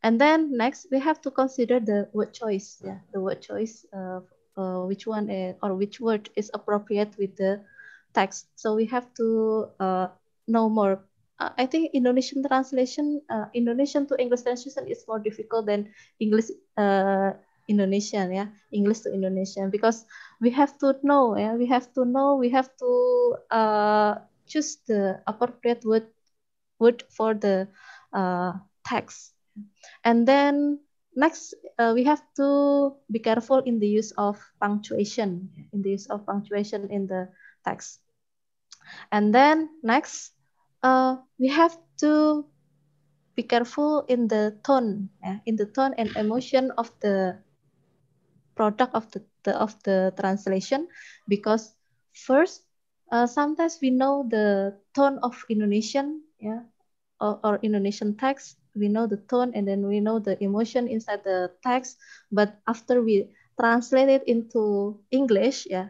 And then next, we have to consider the word choice. Yeah, the word choice, uh, uh, which one is, eh, or which word is appropriate with the text. So we have to uh, know more. Uh, I think Indonesian translation, uh, Indonesian to English translation is more difficult than English uh, Indonesian yeah, English to Indonesian because we have to know yeah, we have to know we have to uh, choose the appropriate word word for the uh, text and then next uh, we have to be careful in the use of punctuation in the use of punctuation in the text and then next uh, we have to be careful in the tone yeah, in the tone and emotion of the product of the, the of the translation because first uh, sometimes we know the tone of Indonesian yeah or, or Indonesian text we know the tone and then we know the emotion inside the text but after we translate it into English yeah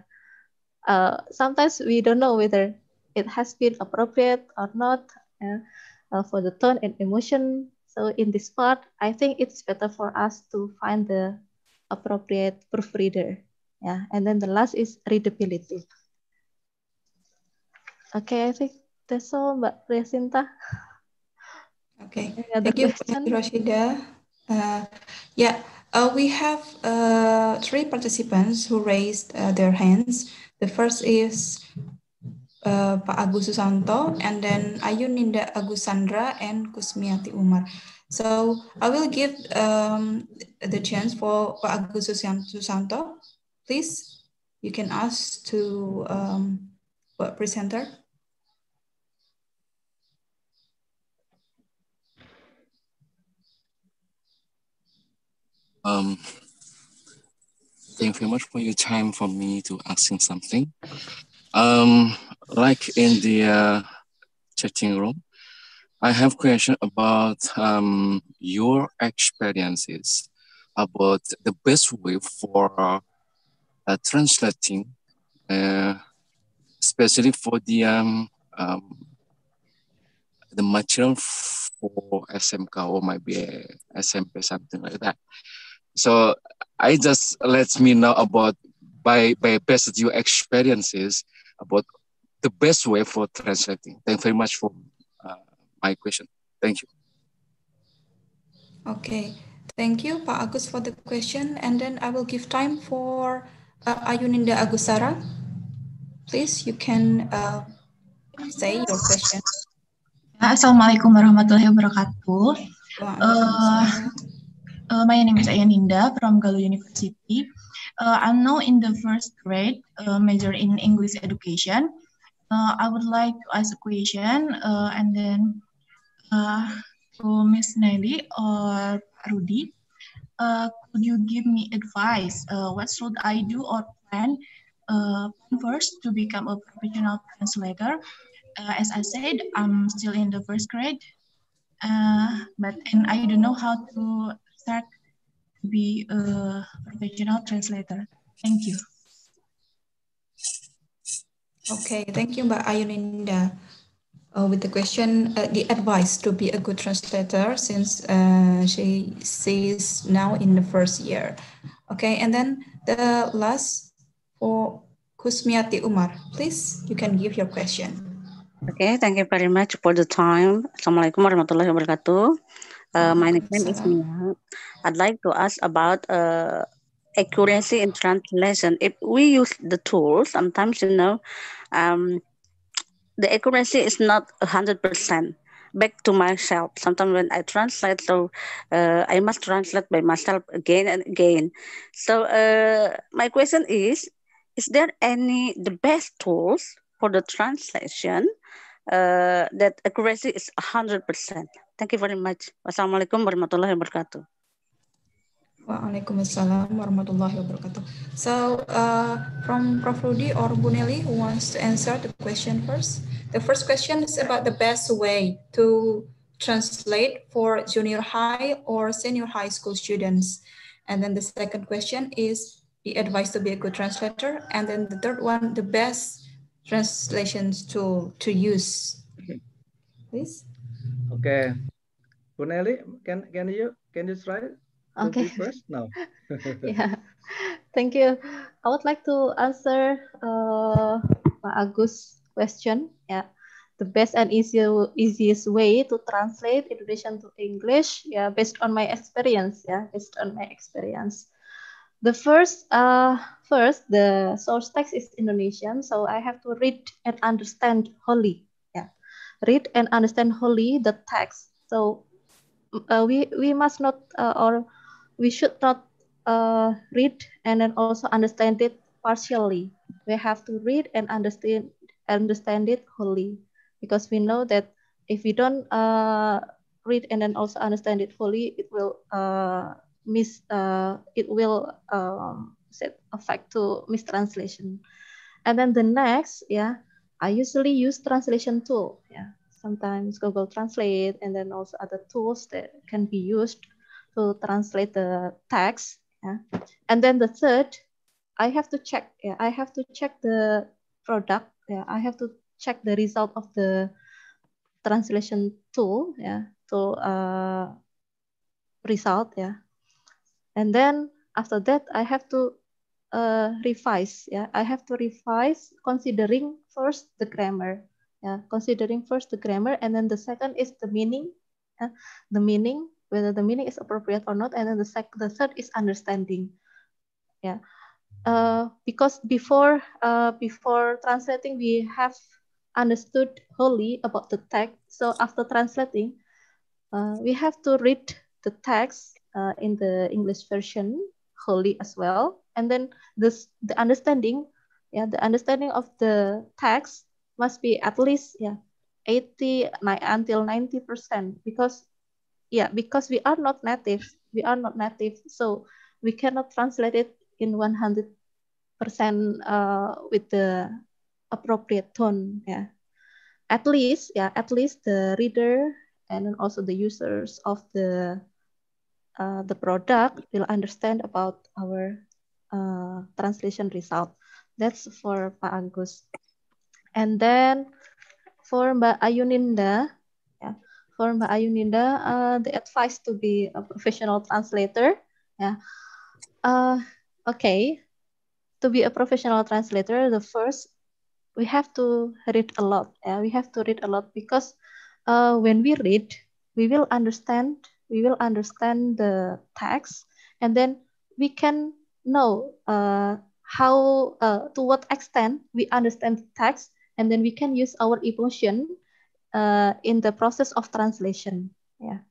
uh, sometimes we don't know whether it has been appropriate or not yeah, uh, for the tone and emotion. So in this part, I think it's better for us to find the appropriate proofreader. Yeah, and then the last is readability. Okay, I think that's all, Mbak Resinta. Okay, thank you, Roshida. Uh, yeah, uh, we have uh, three participants who raised uh, their hands. The first is uh, Pak Agus Susanto, and then Ayu Ninda Agusandra and Kusmiati Umar. So I will give um, the chance for Pak Agus Susanto. Please, you can ask to um, what presenter. Um, thank you very much for your time for me to asking something. Um, like in the uh, chatting room, I have question about um, your experiences about the best way for uh, translating, uh, especially for the um, um, the material for SMK or maybe SMP something like that. So I just let me know about by by based your experiences about the best way for translating. Thank you very much for uh, my question. Thank you. Okay. Thank you, Pak Agus, for the question. And then I will give time for uh, Ayuninda Agusara. Please, you can uh, say your question. Assalamualaikum warahmatullahi wabarakatuh. Uh, uh, my name is Ayaninda from Galu University. Uh, I'm now in the first grade, uh, major in English education. uh, I would like to ask a question uh, and then uh, to Miss Nelly or Rudy. Uh, could you give me advice? Uh, what should I do or plan uh, first to become a professional translator? as I said, I'm still in the first grade, but and I don't know how to start to be a professional translator. Thank you. Okay, thank you, Mbak Ayuninda. Uh, with the question, uh, the advice to be a good translator since uh, she sees now in the first year. Okay, and then the last for Kusmiati Umar. Please, you can give your question. Okay, thank you very much for the time. Assalamualaikum warahmatullahi wabarakatuh. Uh, my name is Mia. I'd like to ask about uh, accuracy in translation. If we use the tools, sometimes, you know, um, the accuracy is not 100% back to myself sometimes when i translate so uh, i must translate by myself again and again so uh, my question is is there any the best tools for the translation uh, that accuracy is 100% thank you very much wassalamualaikum warahmatullahi wabarakatuh Waalaikumsalam warahmatullahi wabarakatuh. So, uh, from Prof. Rudy or Bunelli, who wants to answer the question first? The first question is about the best way to translate for junior high or senior high school students. And then the second question is be advised to be a good translator. And then the third one, the best translations tool to use. Please. Okay. Bunelli, can, can you can you try it? Okay. [LAUGHS] First now. [LAUGHS] yeah. Thank you. I would like to answer uh, Agus' question. Yeah. The best and easy, easiest way to translate Indonesian to English, yeah, based on my experience, yeah, based on my experience. The first, uh, first, the source text is Indonesian, so I have to read and understand wholly, yeah, read and understand wholly the text. So uh, we we must not uh, or we should not uh, read and then also understand it partially. We have to read and understand understand it wholly, because we know that if we don't uh, read and then also understand it fully, it will uh, miss uh, it will um, set affect to mistranslation. And then the next, yeah, I usually use translation tool. Yeah, sometimes Google Translate and then also other tools that can be used to translate the text. Yeah. And then the third, I have to check. Yeah, I have to check the product. Yeah, I have to check the result of the translation tool. Yeah, to uh, result. Yeah, and then after that, I have to uh, revise. Yeah, I have to revise considering first the grammar. Yeah, considering first the grammar, and then the second is the meaning. Yeah? The meaning, whether the meaning is appropriate or not, and then the, sec the third is understanding. Yeah, uh, because before uh, before translating, we have understood wholly about the text. So after translating, uh, we have to read the text uh, in the English version wholly as well, and then this the understanding, yeah, the understanding of the text must be at least yeah 80 until 90 percent because yeah because we are not native we are not native so we cannot translate it in 100% uh, with the appropriate tone yeah at least yeah at least the reader and also the users of the uh, the product will understand about our uh, translation result that's for Pak Agus and then for Mbak Ayuninda for Mbak Ayuninda, uh, the advice to be a professional translator. Yeah. Uh, okay. To be a professional translator, the first, we have to read a lot. Yeah? We have to read a lot because uh, when we read, we will understand, we will understand the text and then we can know uh, how, uh, to what extent we understand the text and then we can use our emotion uh, in the process of translation. Yeah.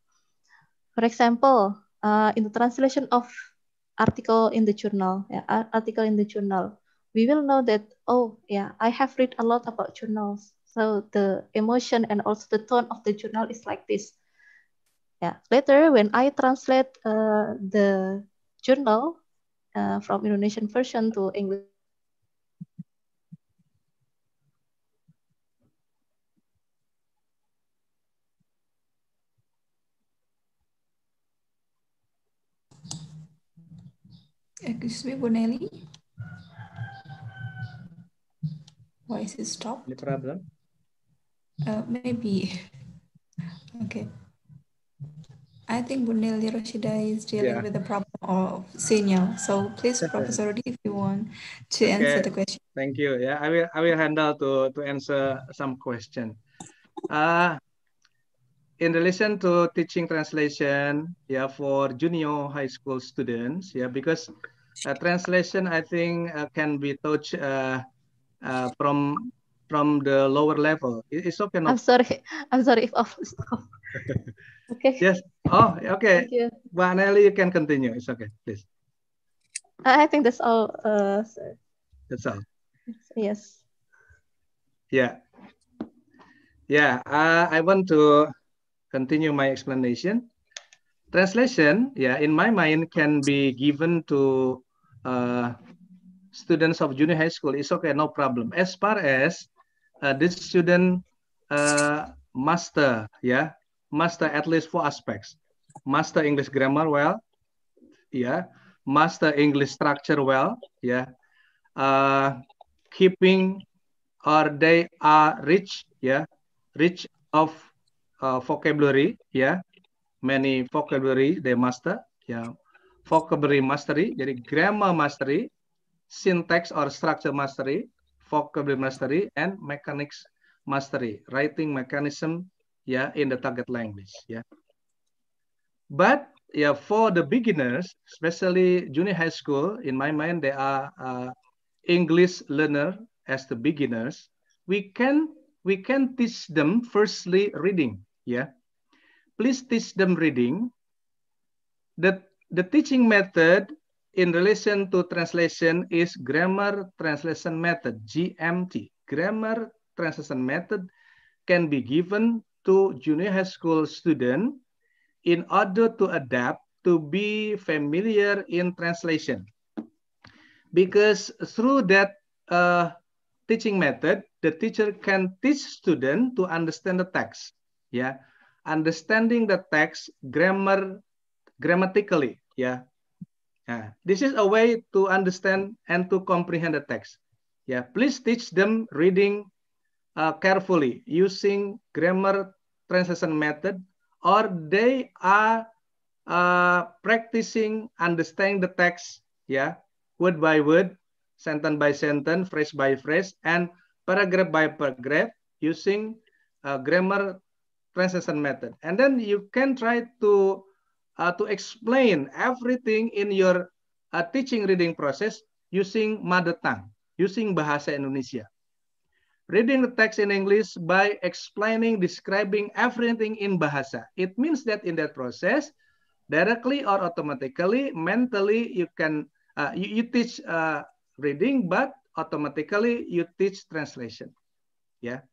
For example, uh, in the translation of article in the journal, yeah, article in the journal, we will know that, oh, yeah, I have read a lot about journals. So the emotion and also the tone of the journal is like this. Yeah. Later, when I translate uh, the journal uh, from Indonesian version to English Excuse me, Bonelli. Voice is stopped. No problem. Uh, maybe. okay. I think Bunelli Rashida is dealing yeah. with the problem of signal. So please, Professor Rudi, if you want to okay. answer the question. Thank you. Yeah, I will. I will handle to to answer some question. Uh, in relation to teaching translation, yeah, for junior high school students, yeah, because translation, I think, uh, can be taught uh, uh, from from the lower level. It's okay. No? I'm sorry. I'm sorry if off. [LAUGHS] okay. Yes. Oh, okay. Thank you. But Nelly, you can continue. It's okay, please. I think that's all, uh, sir. That's all. Yes. Yeah. Yeah. Uh, I want to continue my explanation. translation, yeah, in my mind can be given to uh, students of junior high school. is okay, no problem. As far as uh, this student uh, master, yeah, master at least four aspects. Master English grammar well, yeah. Master English structure well, yeah. Uh, keeping or they are rich, yeah, rich of uh, vocabulary, yeah many vocabulary they master, ya vocabulary mastery, jadi grammar mastery, syntax or structure mastery, vocabulary mastery, and mechanics mastery, writing mechanism, yeah, in the target language, yeah. But yeah, for the beginners, especially junior high school, in my mind they are uh, English learner as the beginners. We can we can teach them firstly reading, yeah please teach them reading. The, the teaching method in relation to translation is grammar translation method, GMT. Grammar translation method can be given to junior high school student in order to adapt to be familiar in translation. Because through that uh, teaching method, the teacher can teach student to understand the text. Yeah understanding the text grammar grammatically ya yeah. nah, this is a way to understand and to comprehend the text ya yeah. please teach them reading uh, carefully using grammar translation method or they are uh, practicing understanding the text ya yeah, word by word sentence by sentence phrase by phrase and paragraph by paragraph using uh, grammar translation method. And then you can try to uh, to explain everything in your uh, teaching reading process using mother tongue, using bahasa Indonesia. Reading the text in English by explaining, describing everything in bahasa. It means that in that process, directly or automatically, mentally, you can uh, you, you teach uh, reading, but automatically you teach translation. Yeah.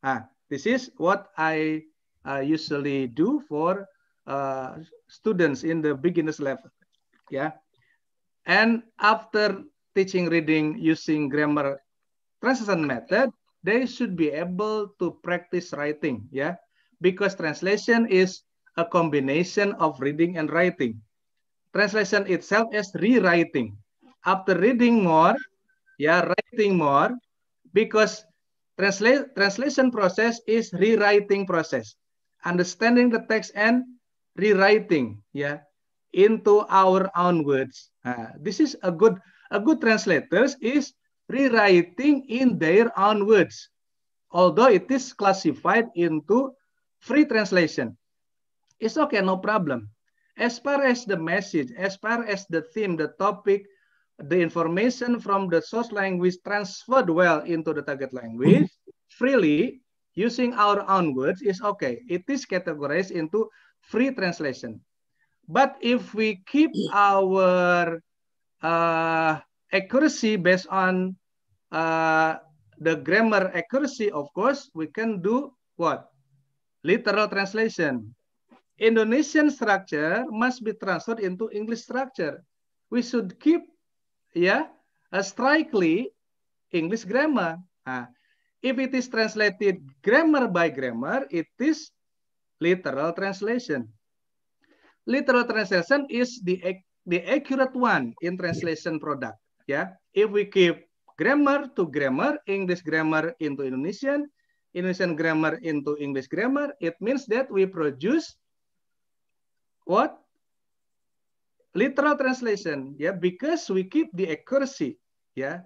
Ah, this is what I Uh, usually do for uh, students in the beginners level. Yeah. And after teaching reading using grammar translation method, they should be able to practice writing. Yeah. Because translation is a combination of reading and writing. Translation itself is rewriting. After reading more, yeah, writing more, because translate, translation process is rewriting process. understanding the text and rewriting ya yeah, into our own words. Nah, this is a good a good translators is rewriting in their own words. Although it is classified into free translation. It's okay, no problem. As far as the message, as far as the theme, the topic, the information from the source language transferred well into the target language freely Using our own words is okay. It is categorized into free translation. But if we keep our uh, accuracy based on uh, the grammar accuracy, of course, we can do what? Literal translation. Indonesian structure must be transferred into English structure. We should keep yeah, a uh, strictly English grammar. Nah, If it is translated grammar by grammar, it is literal translation. Literal translation is the the accurate one in translation product. yeah. if we keep grammar to grammar, English grammar into Indonesian, Indonesian grammar into English grammar, it means that we produce what literal translation yeah, because we keep the accuracy yeah.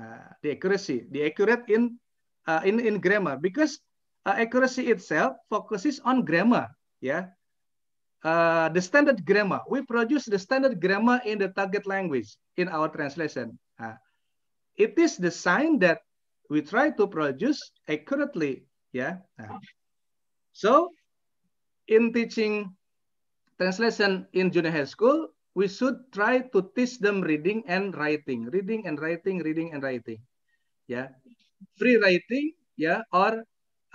Ya. uh, the accuracy the accurate in uh, in in grammar because uh, accuracy itself focuses on grammar. Yeah, uh, the standard grammar we produce the standard grammar in the target language in our translation. Uh, it is the sign that we try to produce accurately. Yeah. Uh, so, in teaching translation in junior high school, we should try to teach them reading and writing, reading and writing, reading and writing. Yeah. free writing ya yeah, or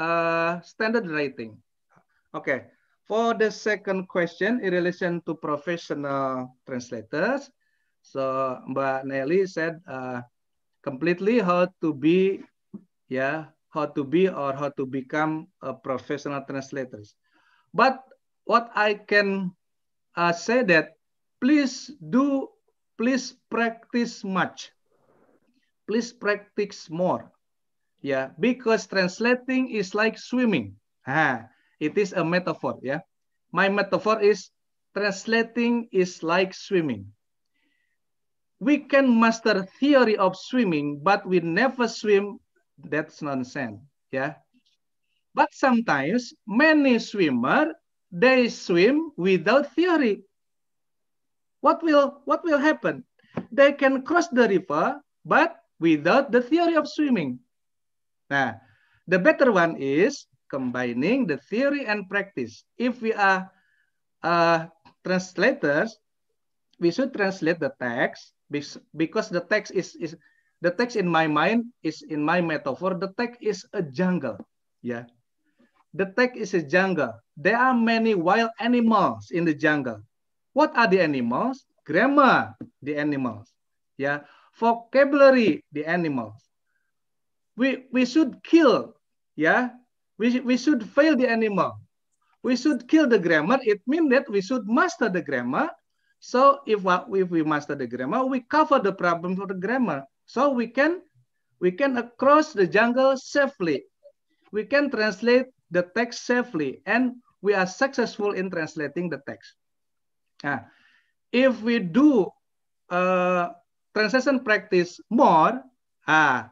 uh, standard writing. Okay. For the second question in relation to professional translators, so Mbak Nelly said uh, completely how to be, yeah, how to be or how to become a professional translators. But what I can uh, say that please do, please practice much, please practice more. Yeah, because translating is like swimming. it is a metaphor. Yeah, my metaphor is translating is like swimming. We can master theory of swimming, but we never swim. That's nonsense. Yeah, but sometimes many swimmer they swim without theory. What will what will happen? They can cross the river, but without the theory of swimming. Nah, the better one is combining the theory and practice. If we are uh, translators, we should translate the text because the text is is the text in my mind is in my metaphor. The text is a jungle. Yeah, the text is a jungle. There are many wild animals in the jungle. What are the animals? Grammar, the animals. Yeah, vocabulary, the animals. we, we should kill, yeah? We, we should fail the animal. We should kill the grammar. It means that we should master the grammar. So if, if we master the grammar, we cover the problem for the grammar. So we can, we can across the jungle safely. We can translate the text safely and we are successful in translating the text. Now, ah. if we do uh, translation practice more, ah,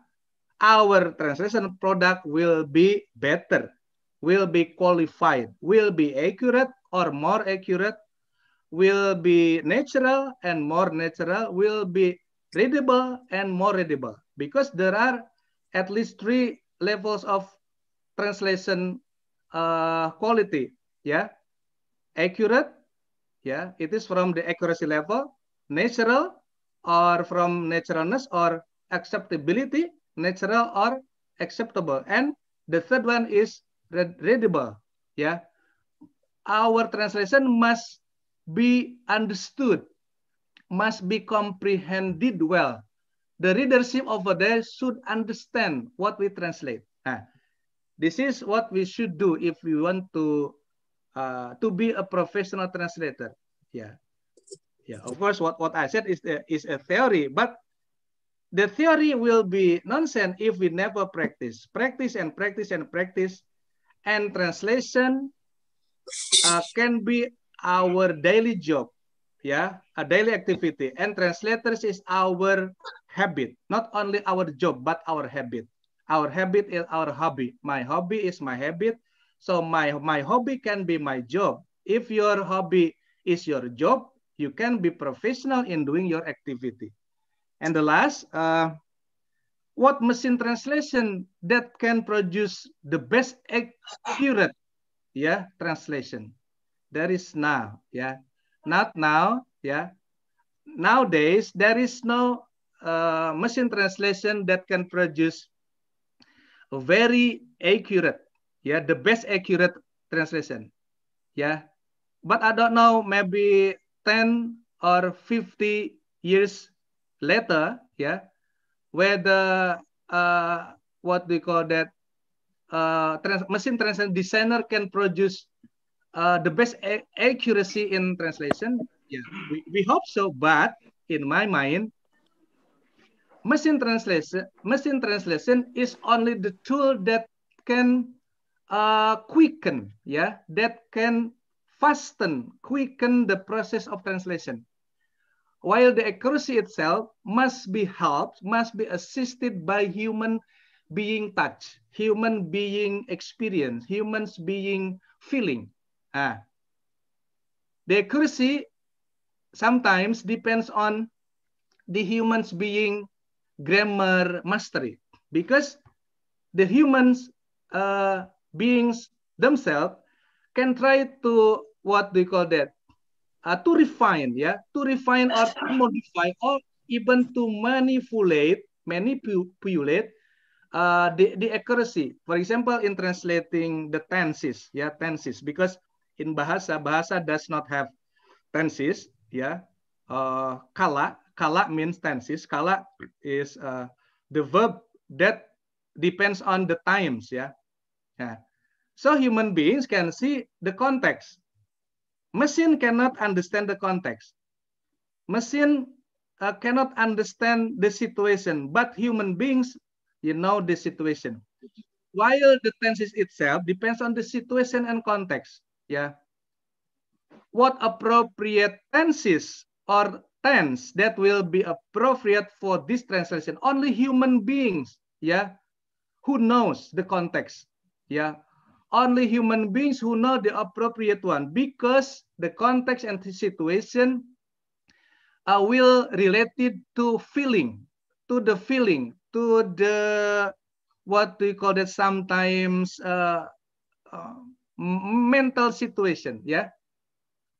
our translation product will be better, will be qualified, will be accurate or more accurate, will be natural and more natural, will be readable and more readable. Because there are at least three levels of translation uh, quality. Yeah, accurate. Yeah, it is from the accuracy level, natural, or from naturalness or acceptability, natural or acceptable. And the third one is read readable. Yeah. Our translation must be understood, must be comprehended well. The readership over there should understand what we translate. Nah, this is what we should do if we want to uh, to be a professional translator. Yeah, yeah. Of course, what what I said is the, uh, is a theory, but the theory will be nonsense if we never practice. Practice and practice and practice. And translation uh, can be our daily job, yeah, a daily activity. And translators is our habit, not only our job, but our habit. Our habit is our hobby. My hobby is my habit. So my, my hobby can be my job. If your hobby is your job, you can be professional in doing your activity. And the last, uh, what machine translation that can produce the best accurate yeah, translation? There is now, yeah. Not now, yeah. Nowadays, there is no uh, machine translation that can produce very accurate, yeah, the best accurate translation, yeah. But I don't know, maybe 10 or 50 years later, yeah, where the uh, what we call that uh, trans machine translation designer can produce uh, the best accuracy in translation. Yeah, we, we hope so. But in my mind, machine translation machine translation is only the tool that can uh, quicken, yeah, that can fasten, quicken the process of translation while the accuracy itself must be helped, must be assisted by human being touch, human being experience, humans being feeling. Ah. The accuracy sometimes depends on the humans being grammar mastery because the humans uh, beings themselves can try to what do you call that uh, to refine ya, to refine or to [LAUGHS] modify or even to manipulate, manipulate uh, the, the accuracy. For example, in translating the tenses, ya yeah, tenses, because in bahasa bahasa does not have tenses, ya. Yeah. Uh, kala, kala means tenses. Kala is uh, the verb that depends on the times, ya. Yeah. yeah. So human beings can see the context Mesin cannot understand the context. Mesin uh, cannot understand the situation, but human beings, you know the situation. While the tenses itself depends on the situation and context. Yeah. What appropriate tenses or tense that will be appropriate for this translation? Only human beings, yeah, who knows the context, yeah, only human beings who know the appropriate one because the context and the situation uh, will related to feeling, to the feeling, to the what we call that sometimes uh, uh, mental situation, yeah,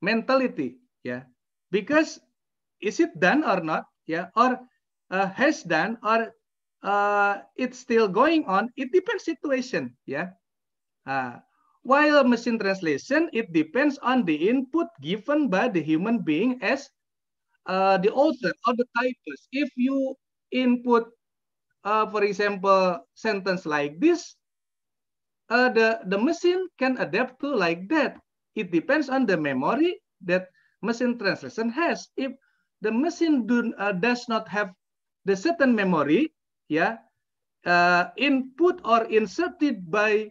mentality, yeah, because is it done or not, yeah, or uh, has done or uh, it's still going on. It depends situation, yeah Nah, while machine translation, it depends on the input given by the human being as uh, the author or the typist. If you input, uh, for example, sentence like this, uh, the, the machine can adapt to like that. It depends on the memory that machine translation has. If the machine do, uh, does not have the certain memory, yeah, uh, input or inserted by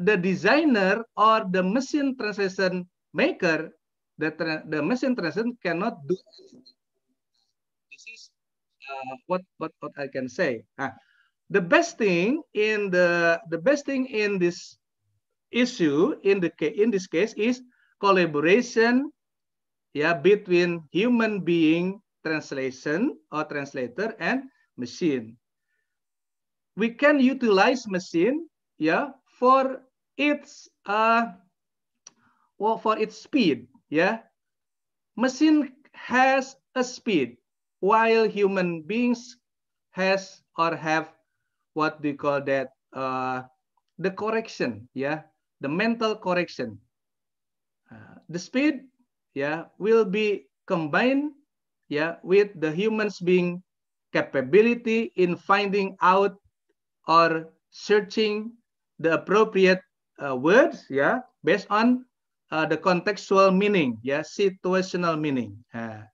the designer or the machine translation maker, the, the machine translation cannot do anything. This is uh, what, what, what I can say. Uh, the best thing in the, the best thing in this issue in the in this case is collaboration yeah between human being translation or translator and machine we can utilize machine yeah for its uh, well, for its speed, ya. Mesin has a speed while human beings has or have what do you call that uh, the correction, ya, the mental correction. Uh, the speed, ya, will be combined, ya, with the humans being capability in finding out or searching the appropriate uh, words ya yeah, based on uh, the contextual meaning ya yeah, situational meaning uh,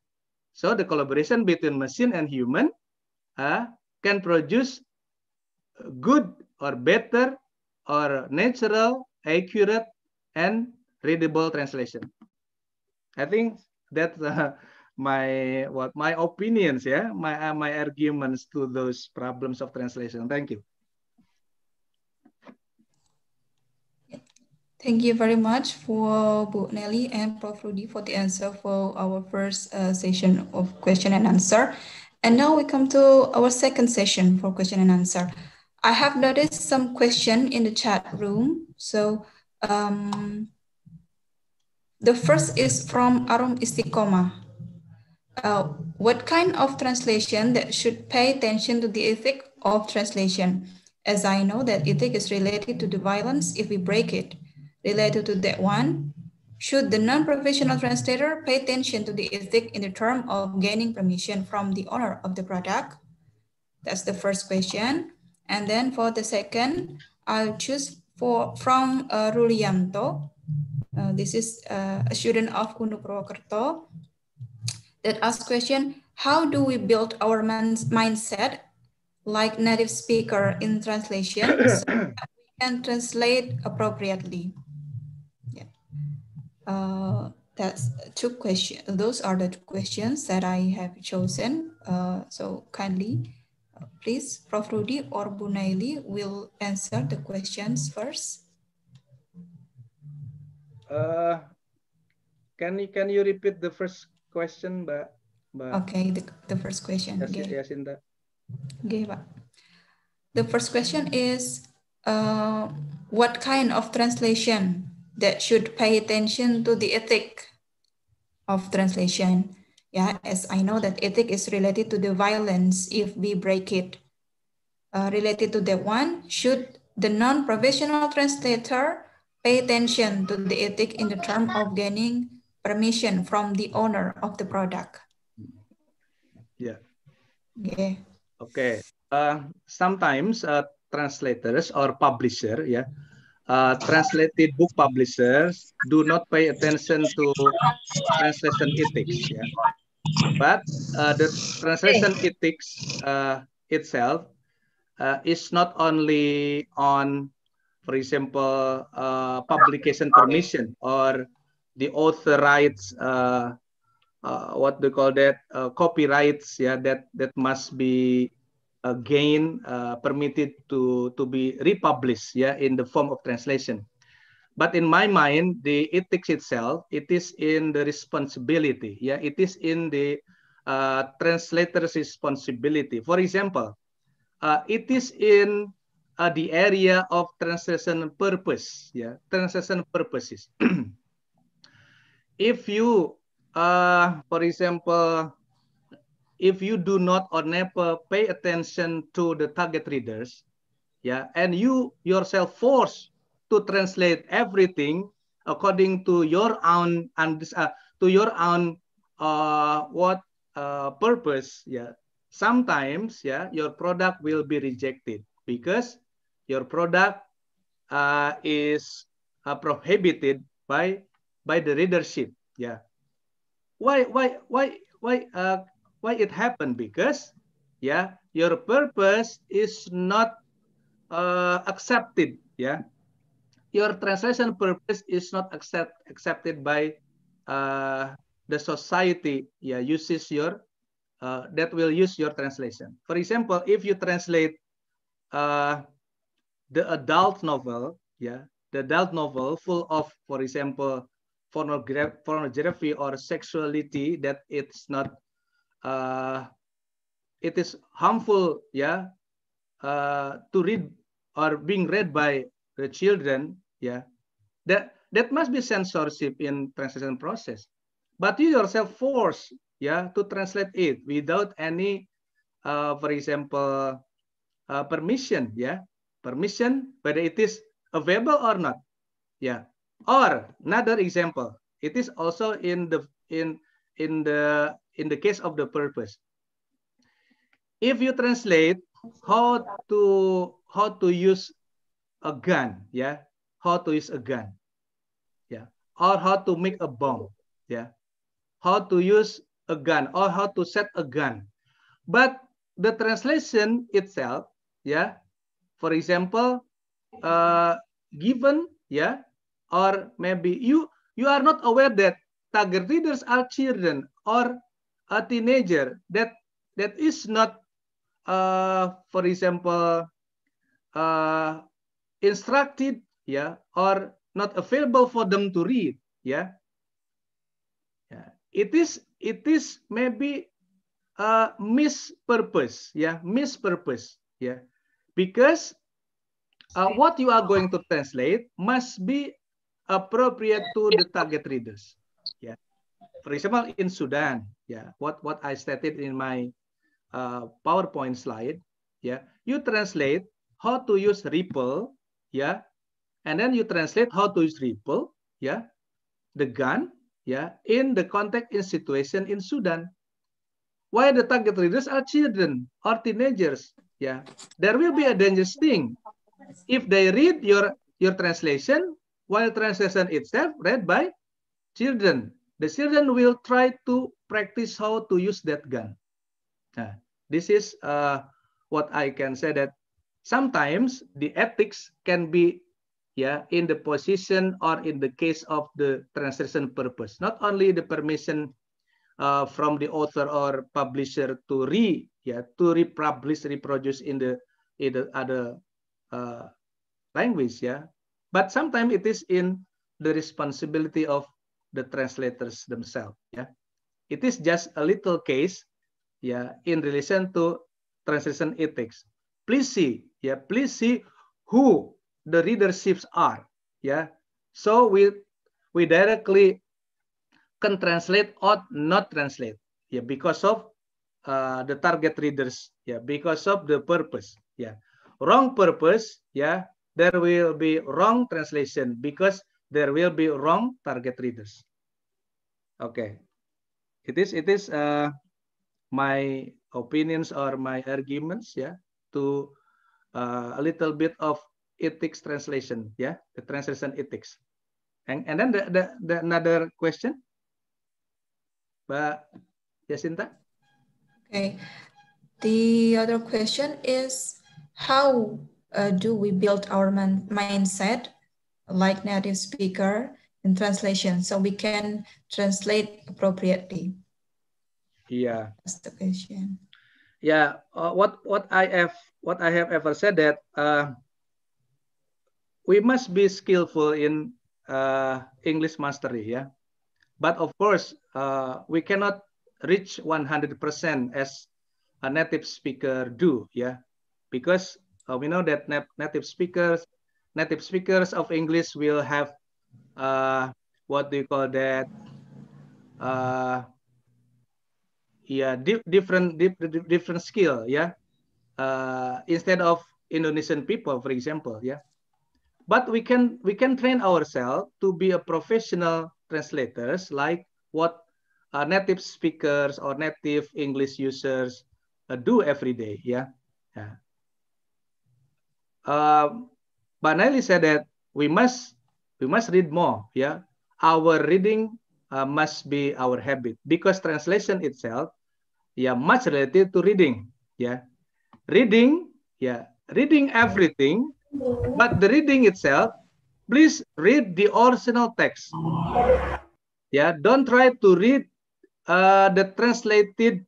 so the collaboration between machine and human uh, can produce good or better or natural accurate and readable translation i think that uh, my what my opinions yeah my uh, my arguments to those problems of translation thank you Thank you very much for Bu Nelly and Prof. Rudy for the answer for our first uh, session of question and answer. And now we come to our second session for question and answer. I have noticed some question in the chat room. So um, the first is from Arum Istikoma. Uh, what kind of translation that should pay attention to the ethic of translation? As I know that ethic is related to the violence if we break it. Related to that one, should the non-professional translator pay attention to the ethic in the term of gaining permission from the owner of the product? That's the first question. And then for the second, I'll choose for from uh, Rulianto. Uh, this is uh, a student of Unu Purwokerto that asked question, how do we build our mindset like native speaker in translation so we can translate appropriately? Uh, that's two questions. Those are the questions that I have chosen. Uh, so kindly, uh, please, Prof. Rudy or Bunaili will answer the questions first. Uh, can you can you repeat the first question, Ba? okay, the, the first question. Yes, okay. yes, in the okay, the first question is uh, what kind of translation that should pay attention to the ethic of translation. Yeah, as I know that ethic is related to the violence if we break it. Uh, related to that one, should the non-professional translator pay attention to the ethic in the term of gaining permission from the owner of the product? Yeah. Yeah. Okay. Uh, sometimes uh, translators or publisher, yeah, uh, translated book publishers do not pay attention to translation ethics. Yeah. But uh, the translation ethics uh, itself uh, is not only on, for example, uh, publication permission or the author rights, what do you call that, copyrights, yeah, that, that must be again uh, permitted to, to be republished yeah, in the form of translation. But in my mind, the ethics itself, it is in the responsibility. Yeah, it is in the uh, translator's responsibility. For example, uh, it is in uh, the area of translation purpose. Yeah, translation purposes. [CLEARS THROAT] if you, uh, for example, if you do not or never pay attention to the target readers, yeah, and you yourself force to translate everything according to your own and uh, to your own uh, what uh, purpose, yeah. Sometimes, yeah, your product will be rejected because your product uh, is uh, prohibited by by the readership. Yeah. Why why why why uh, why it happened? Because yeah, your purpose is not uh, accepted. Yeah, your translation purpose is not accept, accepted by uh, the society. Yeah, uses your uh, that will use your translation. For example, if you translate uh, the adult novel, yeah, the adult novel full of, for example, pornography or sexuality that it's not uh, it is harmful yeah uh, to read or being read by the children yeah that that must be censorship in translation process but you yourself force yeah to translate it without any uh, for example uh, permission yeah permission whether it is available or not yeah or another example it is also in the in in the in the case of the purpose. If you translate how to how to use a gun, yeah, how to use a gun, yeah, or how to make a bomb, yeah, how to use a gun or how to set a gun. But the translation itself, yeah, for example, uh, given, yeah, or maybe you you are not aware that target readers are children or a teenager that that is not uh, for example uh, instructed yeah or not available for them to read yeah, yeah. it is it is maybe a mispurpose yeah mispurpose, yeah because uh, what you are going to translate must be appropriate to the target readers for example, in Sudan, yeah, what, what I stated in my uh, PowerPoint slide, yeah, you translate how to use Ripple, yeah, and then you translate how to use Ripple, yeah, the gun, yeah, in the context in situation in Sudan. Why the target readers are children or teenagers, yeah, there will be a dangerous thing if they read your your translation while translation itself read by children the children will try to practice how to use that gun. this is uh, what I can say that sometimes the ethics can be yeah, in the position or in the case of the translation purpose, not only the permission uh, from the author or publisher to re yeah to republish reproduce in the in the other uh, language yeah, but sometimes it is in the responsibility of the translators themselves. Yeah. It is just a little case yeah, in relation to translation ethics. Please see, yeah, please see who the readerships are. Yeah. So we we directly can translate or not translate. Yeah, because of uh, the target readers. Yeah, because of the purpose. Yeah. Wrong purpose, yeah, there will be wrong translation because there will be wrong target readers. Okay, it is it is uh, my opinions or my arguments. Yeah, to uh, a little bit of ethics translation. Yeah, the translation ethics, and and then the the, the another question, but Jacinta. Okay, the other question is how uh, do we build our mindset like native speaker in translation so we can translate appropriately yeah that's the question yeah uh, what what i have what i have ever said that uh, we must be skillful in uh, english mastery yeah but of course uh, we cannot reach 100% as a native speaker do yeah because uh, we know that native speakers native speakers of English will have uh, what do you call that? Uh, yeah, di different di different skill. Yeah, uh, instead of Indonesian people, for example. Yeah, but we can we can train ourselves to be a professional translators, like what uh, native speakers or native English users uh, do every day. Yeah. yeah. Um, But Nelly said that we must we must read more. Yeah, our reading uh, must be our habit because translation itself, yeah, much related to reading. Yeah, reading. Yeah, reading everything, but the reading itself, please read the original text. Yeah, don't try to read uh, the translated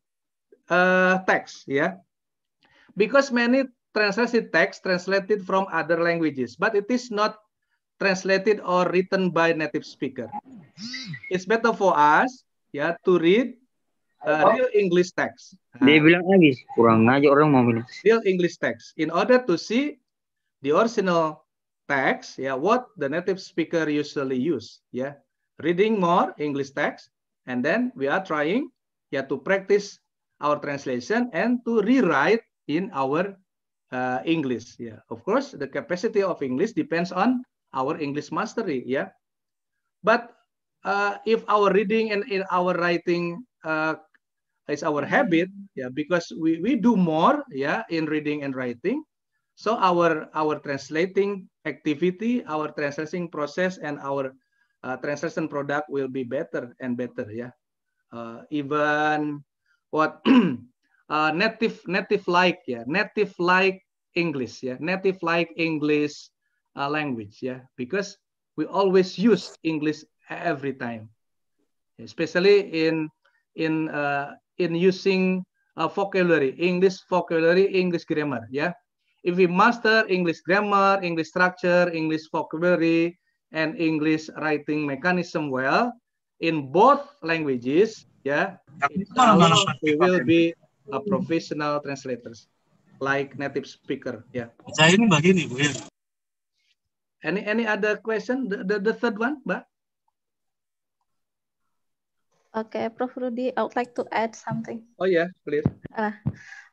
uh, text. Yeah, because many translated text translated from other languages, but it is not translated or written by native speaker. It's better for us ya yeah, to read uh, real English text. Dia bilang lagi kurang aja orang mau minum. Real English text in order to see the original text ya yeah, what the native speaker usually use ya yeah. reading more English text and then we are trying ya yeah, to practice our translation and to rewrite in our uh, English. Yeah, of course, the capacity of English depends on our English mastery. Yeah, but uh, if our reading and in our writing uh, is our habit, yeah, because we, we do more, yeah, in reading and writing, so our our translating activity, our translating process, and our uh, translation product will be better and better. Yeah, uh, even what [CLEARS THROAT] Uh, native native like yeah. native like English yeah. native like English uh, language yeah. because we always use English every time especially in in uh, in using uh, vocabulary English vocabulary English grammar yeah if we master English grammar English structure English vocabulary and English writing mechanism well in both languages yeah we will be a uh, professional translators like native speaker. Yeah. Saya ini begini, Bu. Any any other question? The the, the third one, Mbak? Okay, Prof. Rudy, I would like to add something. Oh yeah, please. Ah,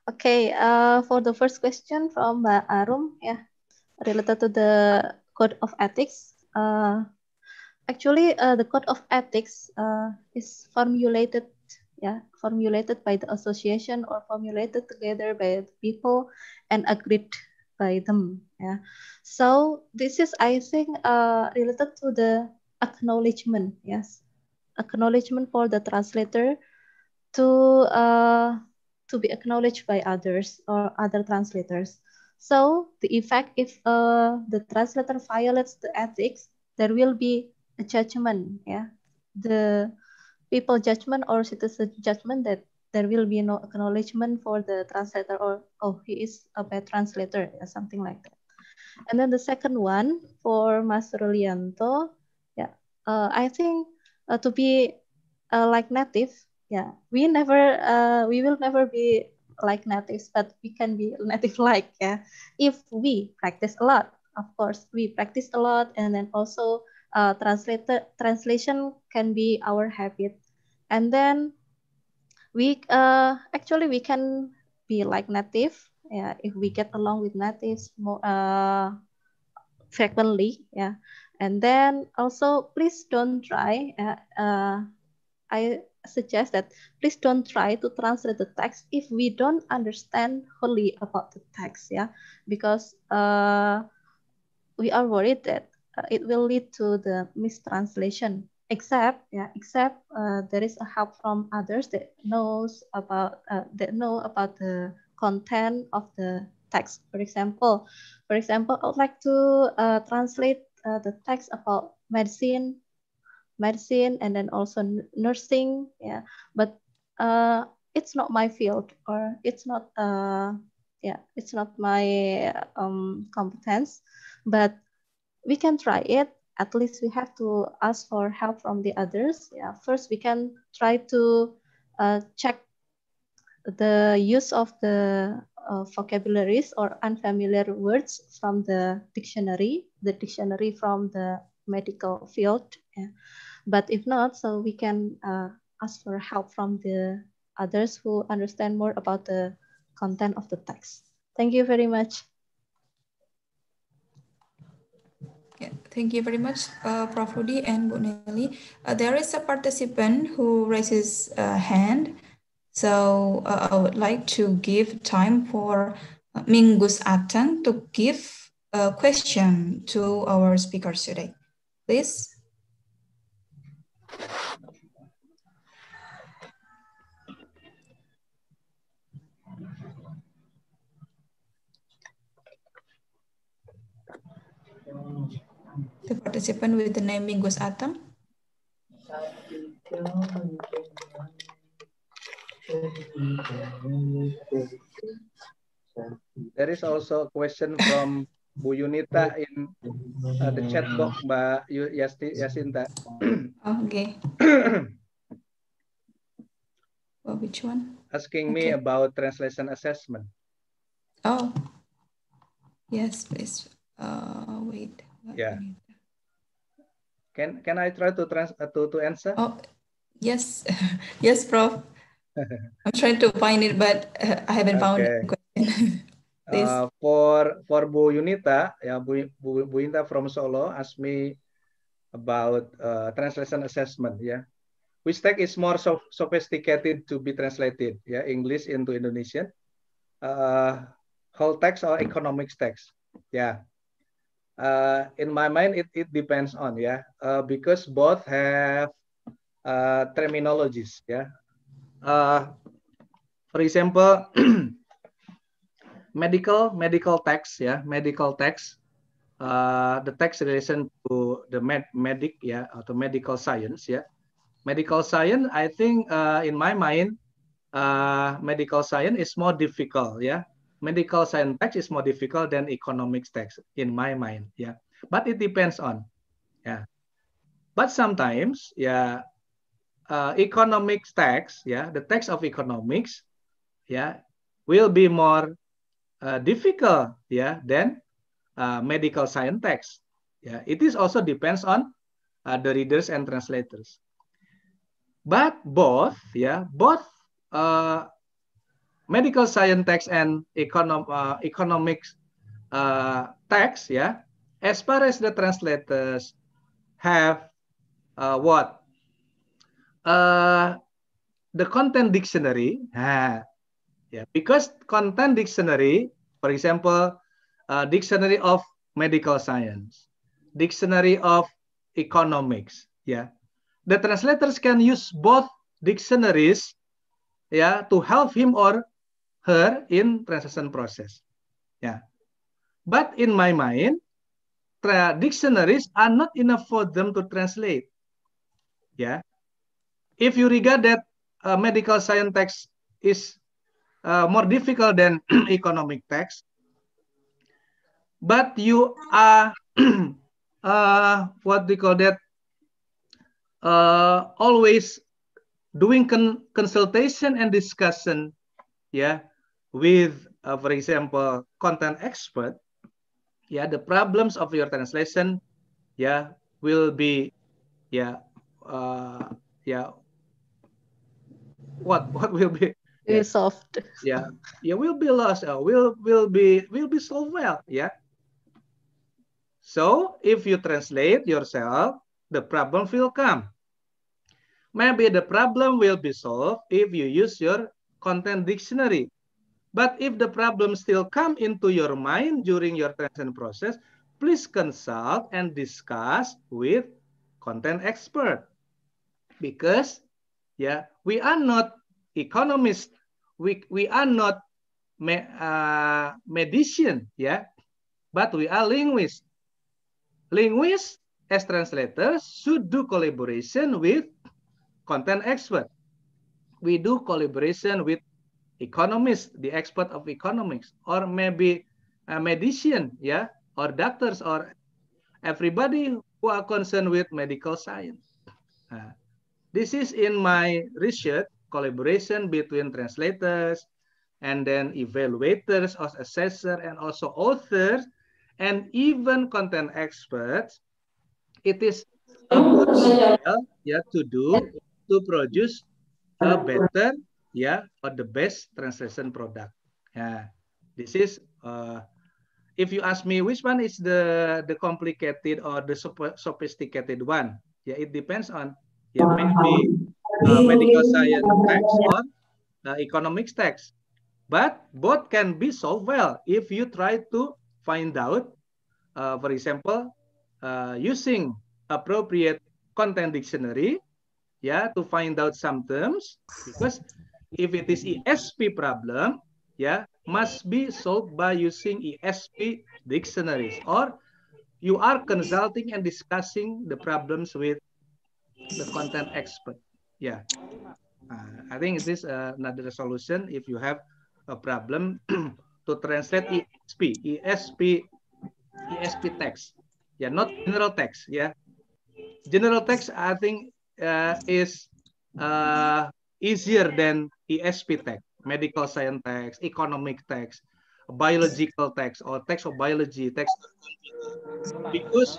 okay, uh, for the first question from Mbak Arum, yeah, related to the code of ethics. Uh, actually, uh, the code of ethics uh, is formulated yeah, formulated by the association or formulated together by the people and agreed by them. Yeah. So this is, I think, uh, related to the acknowledgement. Yes, acknowledgement for the translator to uh, to be acknowledged by others or other translators. So the effect, if uh, the translator violates the ethics, there will be a judgment. Yeah, the people judgment or citizen judgment that there will be no acknowledgement for the translator or oh he is a bad translator or something like that and then the second one for Mas Rulianto yeah uh, I think uh, to be uh, like native yeah we never uh, we will never be like natives but we can be [LAUGHS] native like yeah if we practice a lot of course we practice a lot and then also uh, translated translation can be our habit and then we uh, actually we can be like native yeah, if we get along with natives more uh, frequently yeah and then also please don't try uh, uh, i suggest that please don't try to translate the text if we don't understand wholly about the text yeah because uh, we are worried that uh, it will lead to the mistranslation except yeah except uh, there is a help from others that knows about uh, that know about the content of the text for example for example i would like to uh, translate uh, the text about medicine medicine and then also nursing yeah but uh, it's not my field or it's not uh yeah it's not my um competence but we can try it. At least we have to ask for help from the others. Yeah, first we can try to uh, check the use of the uh, vocabularies or unfamiliar words from the dictionary, the dictionary from the medical field. Yeah. But if not, so we can uh, ask for help from the others who understand more about the content of the text. Thank you very much. Thank you very much, uh, Prof. Rudy and Bonelli. Uh, there is a participant who raises a hand. So uh, I would like to give time for uh, Mingus Atang to give a question to our speakers today. Please. the participant with the name Minggus Atom. There is also a question from Bu Yunita in uh, the chat box, Mbak Yasti, Yasinta. [COUGHS] okay. well, [COUGHS] oh, which one? Asking okay. me about translation assessment. Oh, yes, please. Uh, wait. What yeah. Can can I try to trans uh, to to answer? Oh, yes, [LAUGHS] yes, Prof. [LAUGHS] I'm trying to find it, but uh, I haven't found okay. [LAUGHS] uh, for for Bu Yunita, yeah, Bu, Bu, Bu Yunita from Solo asked me about uh, translation assessment. Yeah, which text is more so sophisticated to be translated? Yeah, English into Indonesian, uh, whole text or economics text? Yeah, uh, in my mind it it depends on ya yeah? uh, because both have uh, terminologies ya yeah? uh, for example [CLEARS THROAT] medical medical text, ya yeah? medical text, uh, the text relation to the med medic ya yeah? atau medical science ya yeah? medical science I think uh, in my mind uh, medical science is more difficult ya yeah? medical science text is more difficult than economics text in my mind yeah. but it depends on yeah. but sometimes yeah, uh, economics text yeah, the text of economics yeah, will be more uh, difficult yeah, than uh, medical science text yeah. it is also depends on uh, the readers and translators but both yeah, both uh, medical science text and economic uh, economics uh, text, yeah, as far as the translators have uh, what? Uh, the content dictionary. ya. yeah, because content dictionary, for example, uh, dictionary of medical science, dictionary of economics. Yeah, the translators can use both dictionaries, yeah, to help him or her in translation process. Ya. But in my mind, dictionaries are not enough for them to translate. Ya. If you regard that uh, medical science text is uh, more difficult than [CLEARS THROAT] economic text, but you are [CLEARS THROAT] uh, what we call that uh, always doing con consultation and discussion yeah, with, uh, for example, content expert, yeah, the problems of your translation, yeah, will be, yeah, uh, yeah, what [LAUGHS] what will be yeah. solved? Yeah, yeah, will be lost. Uh, will will be will be solved well. Yeah. So if you translate yourself, the problem will come. Maybe the problem will be solved if you use your content dictionary But if the problem still come into your mind during your translation process, please consult and discuss with content expert. Because yeah, we are not economists. We, we are not me, uh, medicine, yeah, but we are linguists. Linguists as translators should do collaboration with content expert. We do collaboration with economists, the expert of economics, or maybe a medicine, yeah, or doctors, or everybody who are concerned with medical science. Uh, this is in my research collaboration between translators and then evaluators or assessor and also authors and even content experts. It is crucial, oh, yeah, to do to produce a better yeah, or the best translation product. Yeah. This is uh, if you ask me which one is the the complicated or the sophisticated one, yeah, it depends on yeah maybe uh, medical science text or uh, economics text, but both can be solved well if you try to find out, uh, for example, uh, using appropriate content dictionary, yeah, to find out some terms because if it is ESP problem, yeah, must be solved by using ESP dictionaries or you are consulting and discussing the problems with the content expert. Yeah. Ya. Uh, I think this is uh, another solution if you have a problem [CLEARS THROAT] to translate ESP, ESP, ESP text. Yeah, not general text. Yeah, general text I think uh, is uh, easier than ESP text, medical science text, economic text, biological text, or text of biology text, because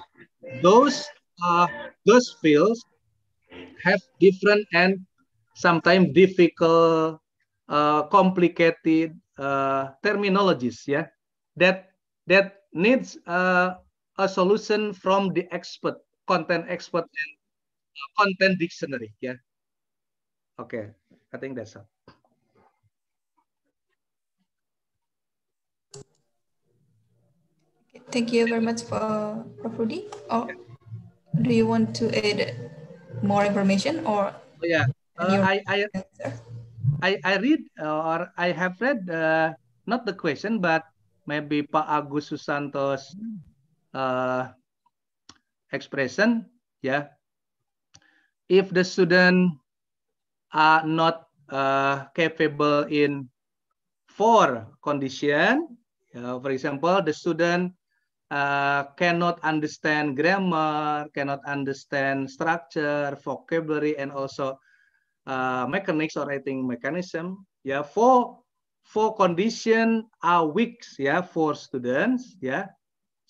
those uh, those fields have different and sometimes difficult, uh, complicated uh, terminologies. Yeah, that that needs uh, a solution from the expert, content expert, and uh, content dictionary. Yeah. Okay, I think that's all. Thank you very much, for Rudy. Or do you want to add more information or? Yeah, uh, I, I, I, I, read uh, or I have read uh, not the question, but maybe Pak Agus Susanto's uh, expression. Yeah. If the student are not uh, capable in four condition, uh, for example, the student uh, cannot understand grammar, cannot understand structure, vocabulary, and also uh, mechanics or writing mechanism. Yeah, four four condition are weak. Yeah, for students. Yeah,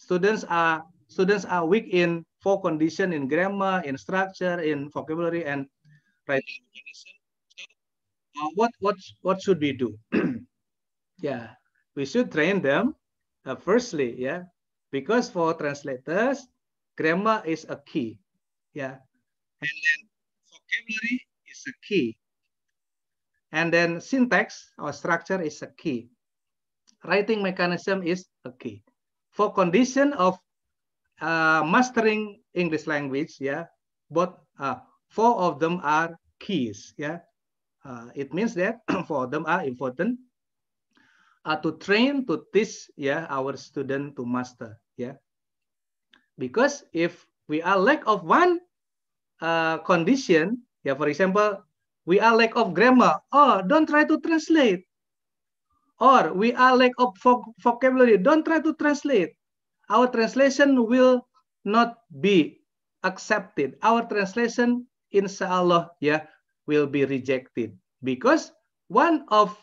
students are students are weak in four condition in grammar, in structure, in vocabulary, and writing mechanism. Uh, what what what should we do? [CLEARS THROAT] yeah, we should train them. Uh, firstly, yeah, Because for translators, grammar is a key. Yeah. And then vocabulary is a key. And then syntax or structure is a key. Writing mechanism is a key. For condition of uh, mastering English language, yeah, both uh, four of them are keys. Yeah, uh, it means that [CLEARS THROAT] for them are important uh, to train to teach yeah our student to master ya. Because if we are lack of one uh, condition, ya for example, we are lack of grammar, or oh, don't try to translate. Or we are lack of voc vocabulary, don't try to translate. Our translation will not be accepted. Our translation insyaallah ya will be rejected because one of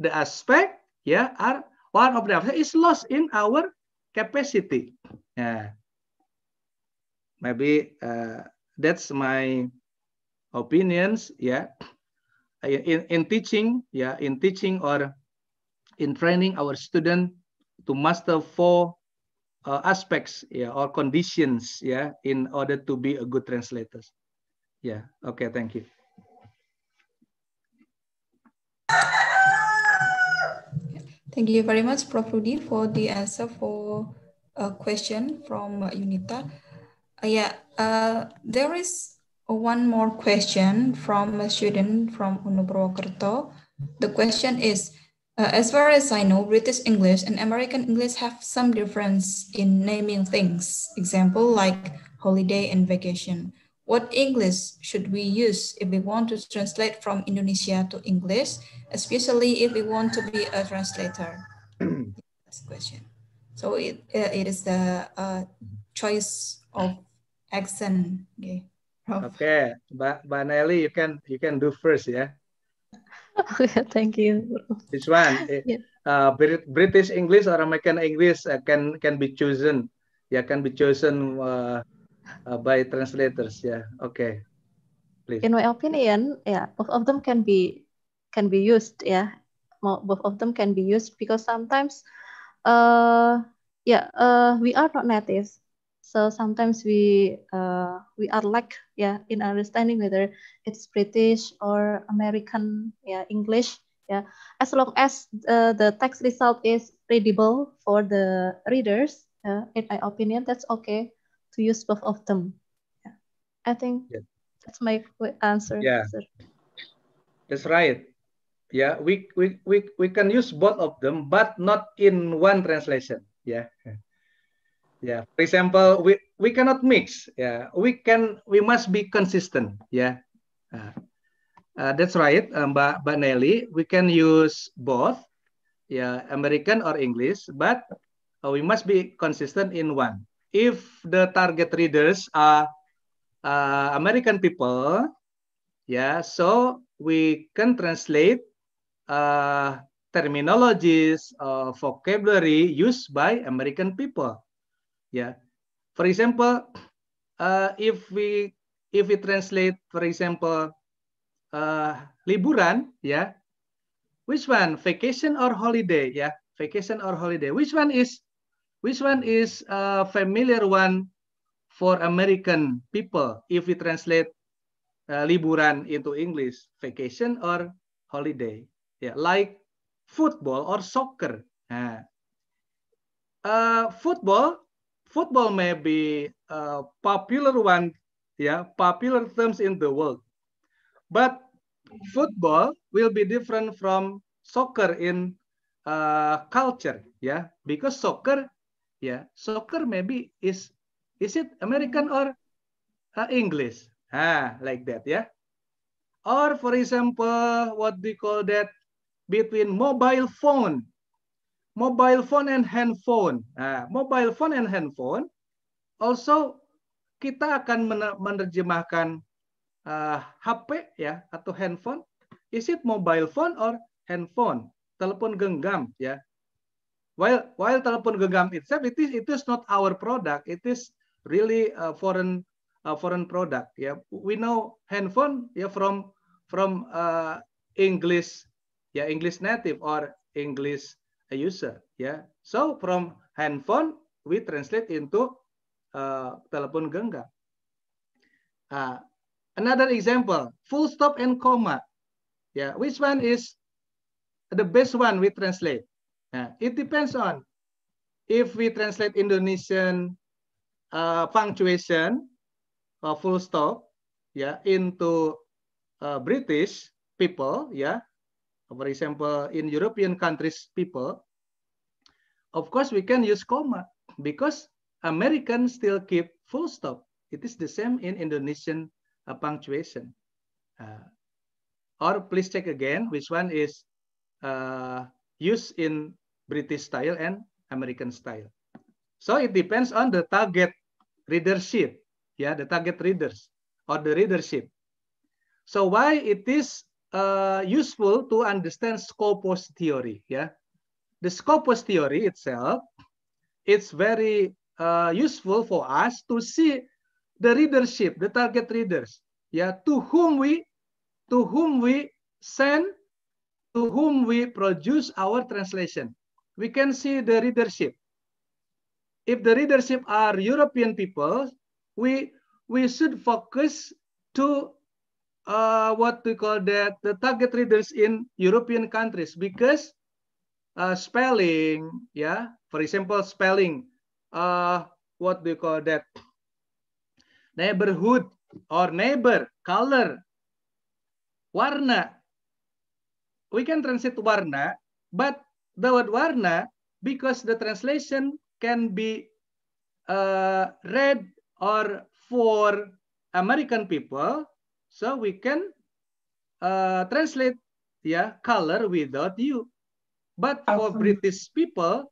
the aspect ya are one of the aspect is lost in our capacity. Yeah. Maybe uh, that's my opinions. Yeah. In, in teaching, yeah, in teaching or in training our student to master four uh, aspects yeah, or conditions yeah, in order to be a good translators. Yeah, okay, thank you. Thank you very much, Prof. Rudy, for the answer for a question from Unita. Uh, yeah, uh, there is one more question from a student from Unubrokerto. The question is, uh, as far as I know, British English and American English have some difference in naming things. Example like holiday and vacation. What English should we use if we want to translate from Indonesia to English, especially if we want to be a translator? [CLEARS THROAT] That's the question. So it, uh, it is the uh, choice of accent. Okay, okay. but Nelly, you can, you can do first, yeah? [LAUGHS] Thank you. Which one? Eh, yeah. Uh, British English or American English uh, can, can be chosen. Yeah, can be chosen uh, uh, by translators. Yeah. Okay. Please. In my opinion, yeah, both of them can be can be used. Yeah, both of them can be used because sometimes, uh, yeah, uh, we are not natives, so sometimes we uh, we are lack yeah in understanding whether it's British or American yeah English yeah as long as uh, the text result is readable for the readers uh, in my opinion that's okay to use both of them. Yeah. I think yeah. that's my answer. Yeah. Sir. That's right. Yeah, we, we, we, we can use both of them, but not in one translation. Yeah. Yeah. For example, we, we cannot mix. Yeah. We can we must be consistent. Yeah. Uh, uh, that's right, um, Mbak, Mbak Nelly. We can use both, yeah, American or English, but uh, we must be consistent in one if the target readers are uh, American people, yeah, so we can translate uh, terminologies or vocabulary used by American people. Yeah, for example, uh, if we if we translate, for example, uh, liburan, yeah, which one, vacation or holiday? Yeah, vacation or holiday. Which one is Which one is a familiar one for American people if we translate uh, liburan into English, vacation or holiday? Yeah, like football or soccer. Nah. Uh, football, football may be a popular one, yeah, popular terms in the world. But football will be different from soccer in uh, culture, yeah, because soccer Yeah, soccer maybe is is it American or uh, English? Ah, like that. Yeah. Or for example, what we call that between mobile phone, mobile phone and handphone. Ah, mobile phone and handphone. Also kita akan menerjemahkan uh, ah, HP ya atau handphone. Is it mobile phone or handphone? Telepon genggam ya. While while telepon genggam itself it is it is not our product, it is really a foreign a foreign product. Ya, yeah. we know handphone ya yeah, from from uh, English ya yeah, English native or English user ya. Yeah. So from handphone we translate into uh, telepon genggam. Uh, another example, full stop and comma. Yeah, which one is the best one we translate? it depends on if we translate Indonesian uh, punctuation or uh, full stop yeah, into uh, British people, yeah, for example, in European countries people, of course, we can use comma because Americans still keep full stop. It is the same in Indonesian uh, punctuation. Uh, or please check again which one is uh, used in British style and American style. So it depends on the target readership, yeah, the target readers or the readership. So why it is uh, useful to understand Scopus theory, yeah. The Scopus theory itself, it's very uh, useful for us to see the readership, the target readers, yeah, to whom we, to whom we send, to whom we produce our translation. we can see the readership. If the readership are European people, we, we should focus to uh, what we call that the target readers in European countries because uh, spelling, yeah, for example, spelling, uh, what do you call that? Neighborhood or neighbor, color, warna. We can translate warna, but the word warna because the translation can be uh, read or for American people. So we can uh, translate yeah, color without you. But for awesome. British people,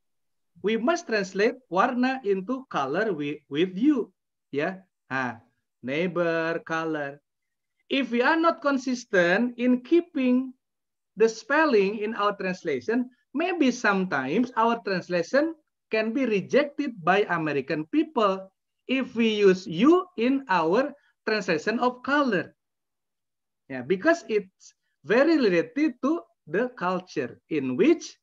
we must translate warna into color with, with you. Yeah, ah, neighbor, color. If we are not consistent in keeping the spelling in our translation, maybe sometimes our translation can be rejected by American people if we use you in our translation of color. Yeah, because it's very related to the culture in which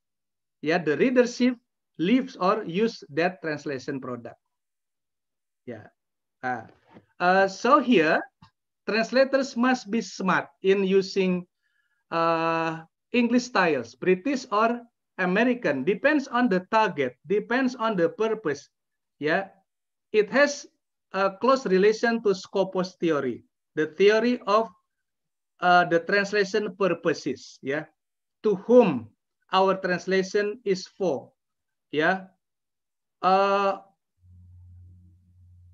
yeah, the readership lives or use that translation product. Yeah. Ah. Uh, so here, translators must be smart in using uh, English styles, British or American depends on the target, depends on the purpose. Yeah, it has a close relation to Scopus theory, the theory of uh, the translation purposes. Yeah, to whom our translation is for. Yeah, uh,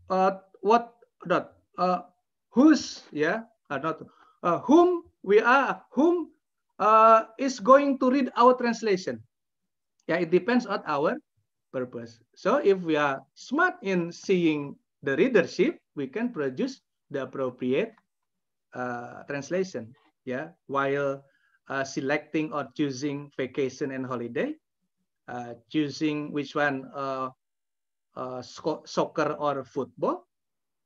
uh, what not uh, whose yeah uh, not uh, whom we are whom uh, is going to read our translation Yeah, it depends on our purpose. So if we are smart in seeing the readership, we can produce the appropriate uh, translation. Yeah, while uh, selecting or choosing vacation and holiday, uh, choosing which one uh, uh, soccer or football,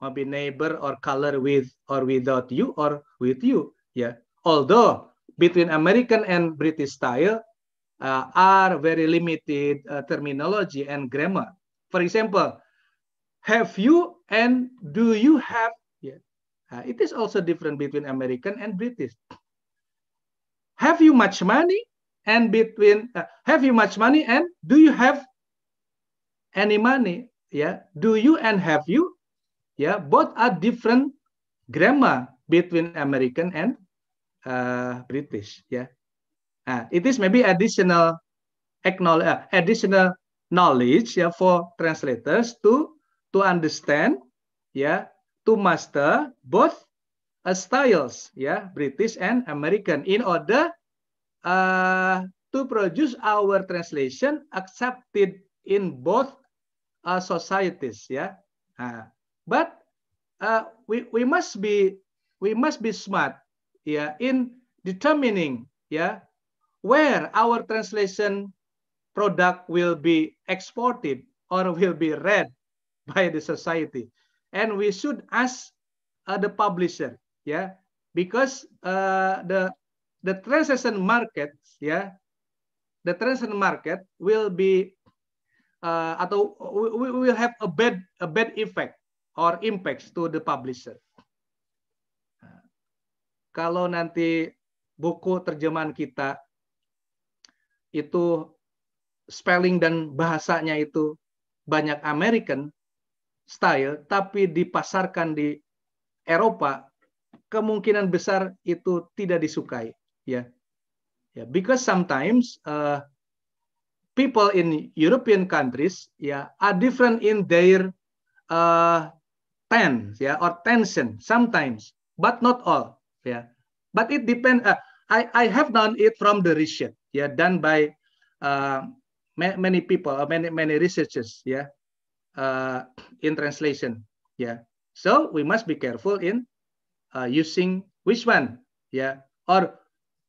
maybe neighbor or color with or without you or with you. Yeah, although between American and British style, uh, are very limited uh, terminology and grammar. For example, have you and do you have? Yeah. Uh, it is also different between American and British. Have you much money? And between uh, have you much money and do you have any money? Yeah. Do you and have you? Yeah. Both are different grammar between American and uh, British. Yeah. Uh, it is maybe additional acknowledge, uh, ah, additional knowledge yeah, for translators to to understand yeah to master both uh, styles yeah British and American in order uh, to produce our translation accepted in both uh, societies yeah uh, but uh, we we must be we must be smart yeah in determining yeah where our translation product will be exported or will be read by the society. And we should ask uh, the publisher, yeah, because uh, the the translation market, yeah, the translation market will be uh, atau we, we will have a bad a bad effect or impacts to the publisher. Nah, kalau nanti buku terjemahan kita itu spelling dan bahasanya itu banyak American style, tapi dipasarkan di Eropa, kemungkinan besar itu tidak disukai. Ya, ya, because sometimes uh, people in European countries ya are different in their uh, tense ya or tension sometimes, but not all. Ya, but it depend. Uh, I I have done it from the research. yeah, done by uh, many people, or uh, many many researchers, yeah, uh, in translation, yeah. So we must be careful in uh, using which one, yeah, or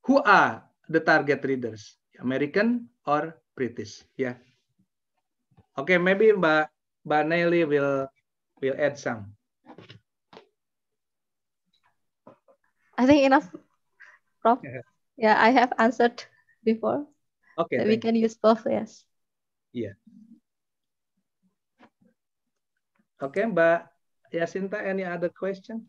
who are the target readers, American or British, yeah. Okay, maybe Mbak, Mbak Nelly will will add some. I think enough, [LAUGHS] Yeah, I have answered before. Okay. So we can you. use both, yes. Yeah. Okay, Mbak Yasinta, any other question?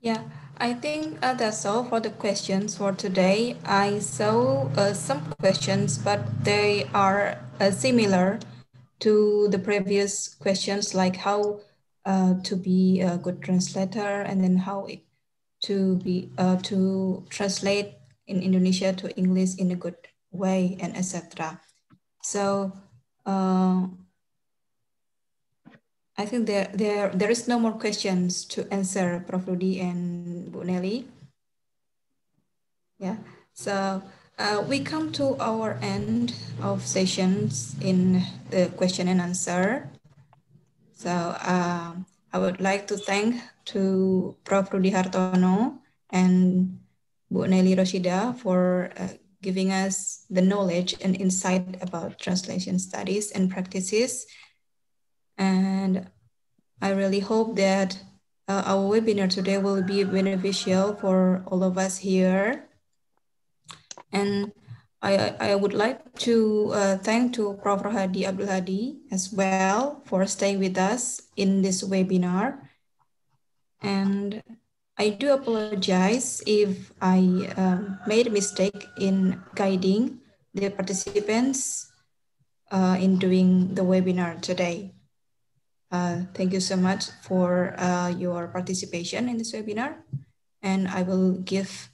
Yeah, I think uh, that's all for the questions for today. I saw uh, some questions, but they are uh, similar to the previous questions, like how uh, to be a good translator and then how to be uh, to translate in Indonesia to English in a good way and etc. So uh, I think there, there, there is no more questions to answer Prof. Rudy and Bu Nelly. Yeah, so uh, we come to our end of sessions in the question and answer. So uh, I would like to thank to Prof. Rudy Hartono and Bu Nelly Roshida for uh, giving us the knowledge and insight about translation studies and practices. And I really hope that uh, our webinar today will be beneficial for all of us here. And I, I would like to uh, thank to Prof. Hadi Abdul Hadi as well for staying with us in this webinar. And I do apologize if I um, made a mistake in guiding the participants uh, in doing the webinar today. Uh, thank you so much for uh, your participation in this webinar. And I will give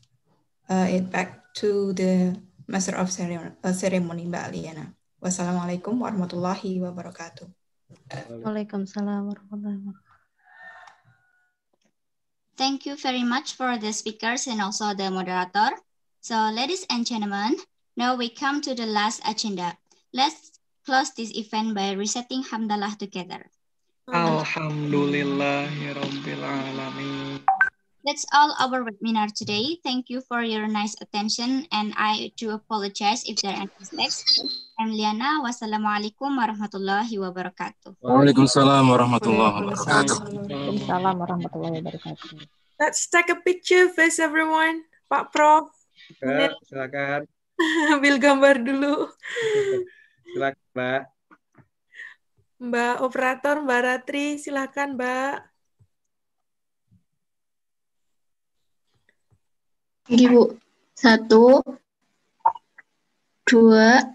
uh, it back to the Master of uh, Ceremony, Mbak Aliana. Wassalamualaikum warahmatullahi wabarakatuh. Waalaikumsalam warahmatullahi wabarakatuh. Thank you very much for the speakers and also the moderator. So ladies and gentlemen, now we come to the last agenda. Let's close this event by reciting hamdallah together. Alhamdulillah, That's all our webinar today. Thank you for your nice attention and I do apologize if there are any mistakes. Hamliana. Wassalamualaikum warahmatullahi wabarakatuh. Waalaikumsalam warahmatullahi wabarakatuh. Waalaikumsalam warahmatullahi wabarakatuh. Let's take a picture first everyone. Pak Prof. silakan. [LAUGHS] Ambil gambar dulu. silakan, Mbak. Mbak operator, Mbak Ratri, silakan, Mbak. Ibu, satu, dua,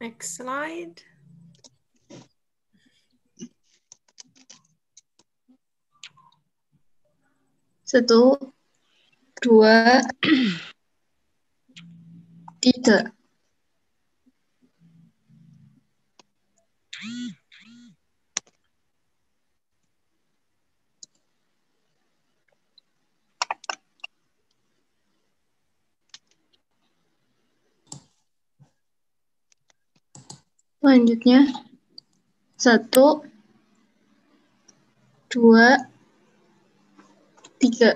Next slide. Satu, dua, tiga. Selanjutnya, satu, dua, tiga.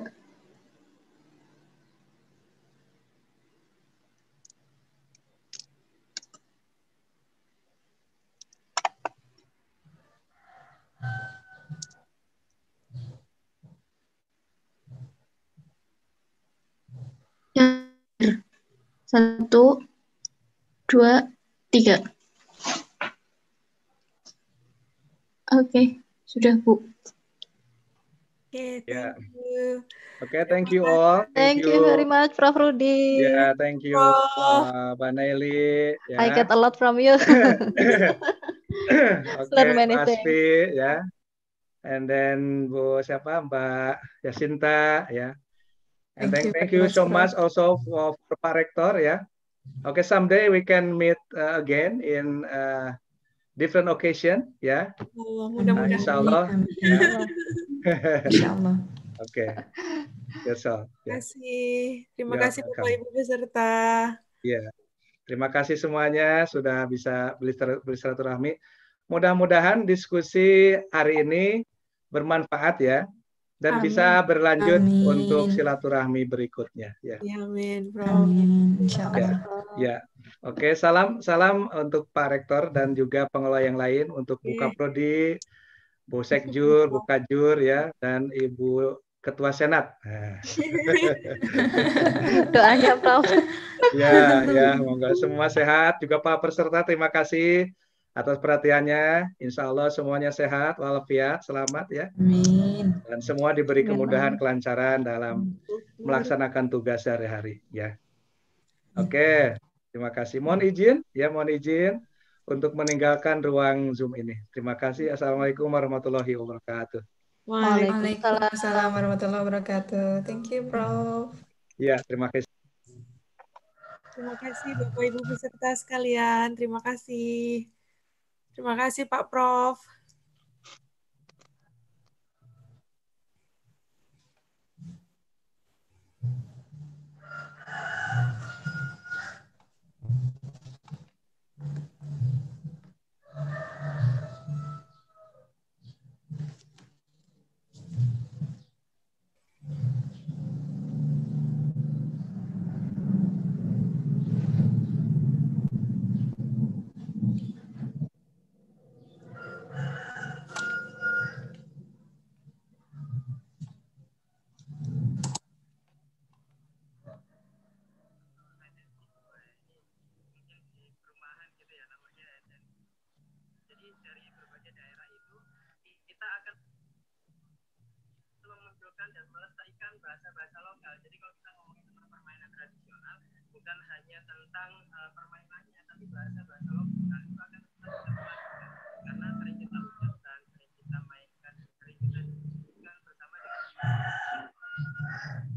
Satu, dua, tiga. Oke, okay, sudah Bu. Oke, okay, thank yeah. you. Oke, okay, thank you all. Thank, thank you. you very much, Prof. Rudi. Yeah, thank you, Prof. Uh, Pak Nelly. Yeah. I get a lot from you. okay, Learn many ya. Yeah. And then Bu siapa Mbak Yasinta ya. Yeah. And thank, thank you, thank you so much also for, Pak Rektor ya. Yeah. Okay, someday we can meet uh, again in uh, different occasion ya. Yeah. Oh, mudah-mudahan. Uh, [LAUGHS] insya Allah. Oke. Okay. Ya. Terima kasih. Terima ya, kasih Bapak Ibu peserta. Iya. Yeah. Terima kasih semuanya sudah bisa rahmi. Mudah-mudahan diskusi hari ini bermanfaat ya dan amin. bisa berlanjut amin. untuk silaturahmi berikutnya ya. ya amin, Amin. Ya, ya. Oke, salam salam untuk Pak Rektor dan juga pengelola yang lain untuk Buka Prodi, Bu Sekjur, Bu Kajur ya dan Ibu Ketua Senat. [LAUGHS] Doanya Prof. ya, ya, semoga semua sehat juga Pak peserta terima kasih atas perhatiannya. Insya Allah semuanya sehat, walafiat, selamat ya. Amin. Dan semua diberi kemudahan, kelancaran dalam melaksanakan tugas sehari-hari ya. Oke, terima kasih. Mohon izin, ya mohon izin untuk meninggalkan ruang Zoom ini. Terima kasih. Assalamualaikum warahmatullahi wabarakatuh. Waalaikumsalam warahmatullahi wabarakatuh. Thank you, Prof. Ya, terima kasih. Terima kasih Bapak Ibu peserta sekalian. Terima kasih. Terima kasih Pak Prof. melestarikan bahasa-bahasa lokal. Jadi kalau kita ngomongin tentang permainan tradisional, bukan hanya tentang uh, permainannya, tapi bahasa-bahasa lokal nah, itu akan tetap kita karena sering kita ucapkan, sering kita mainkan, sering kita diskusikan bersama dengan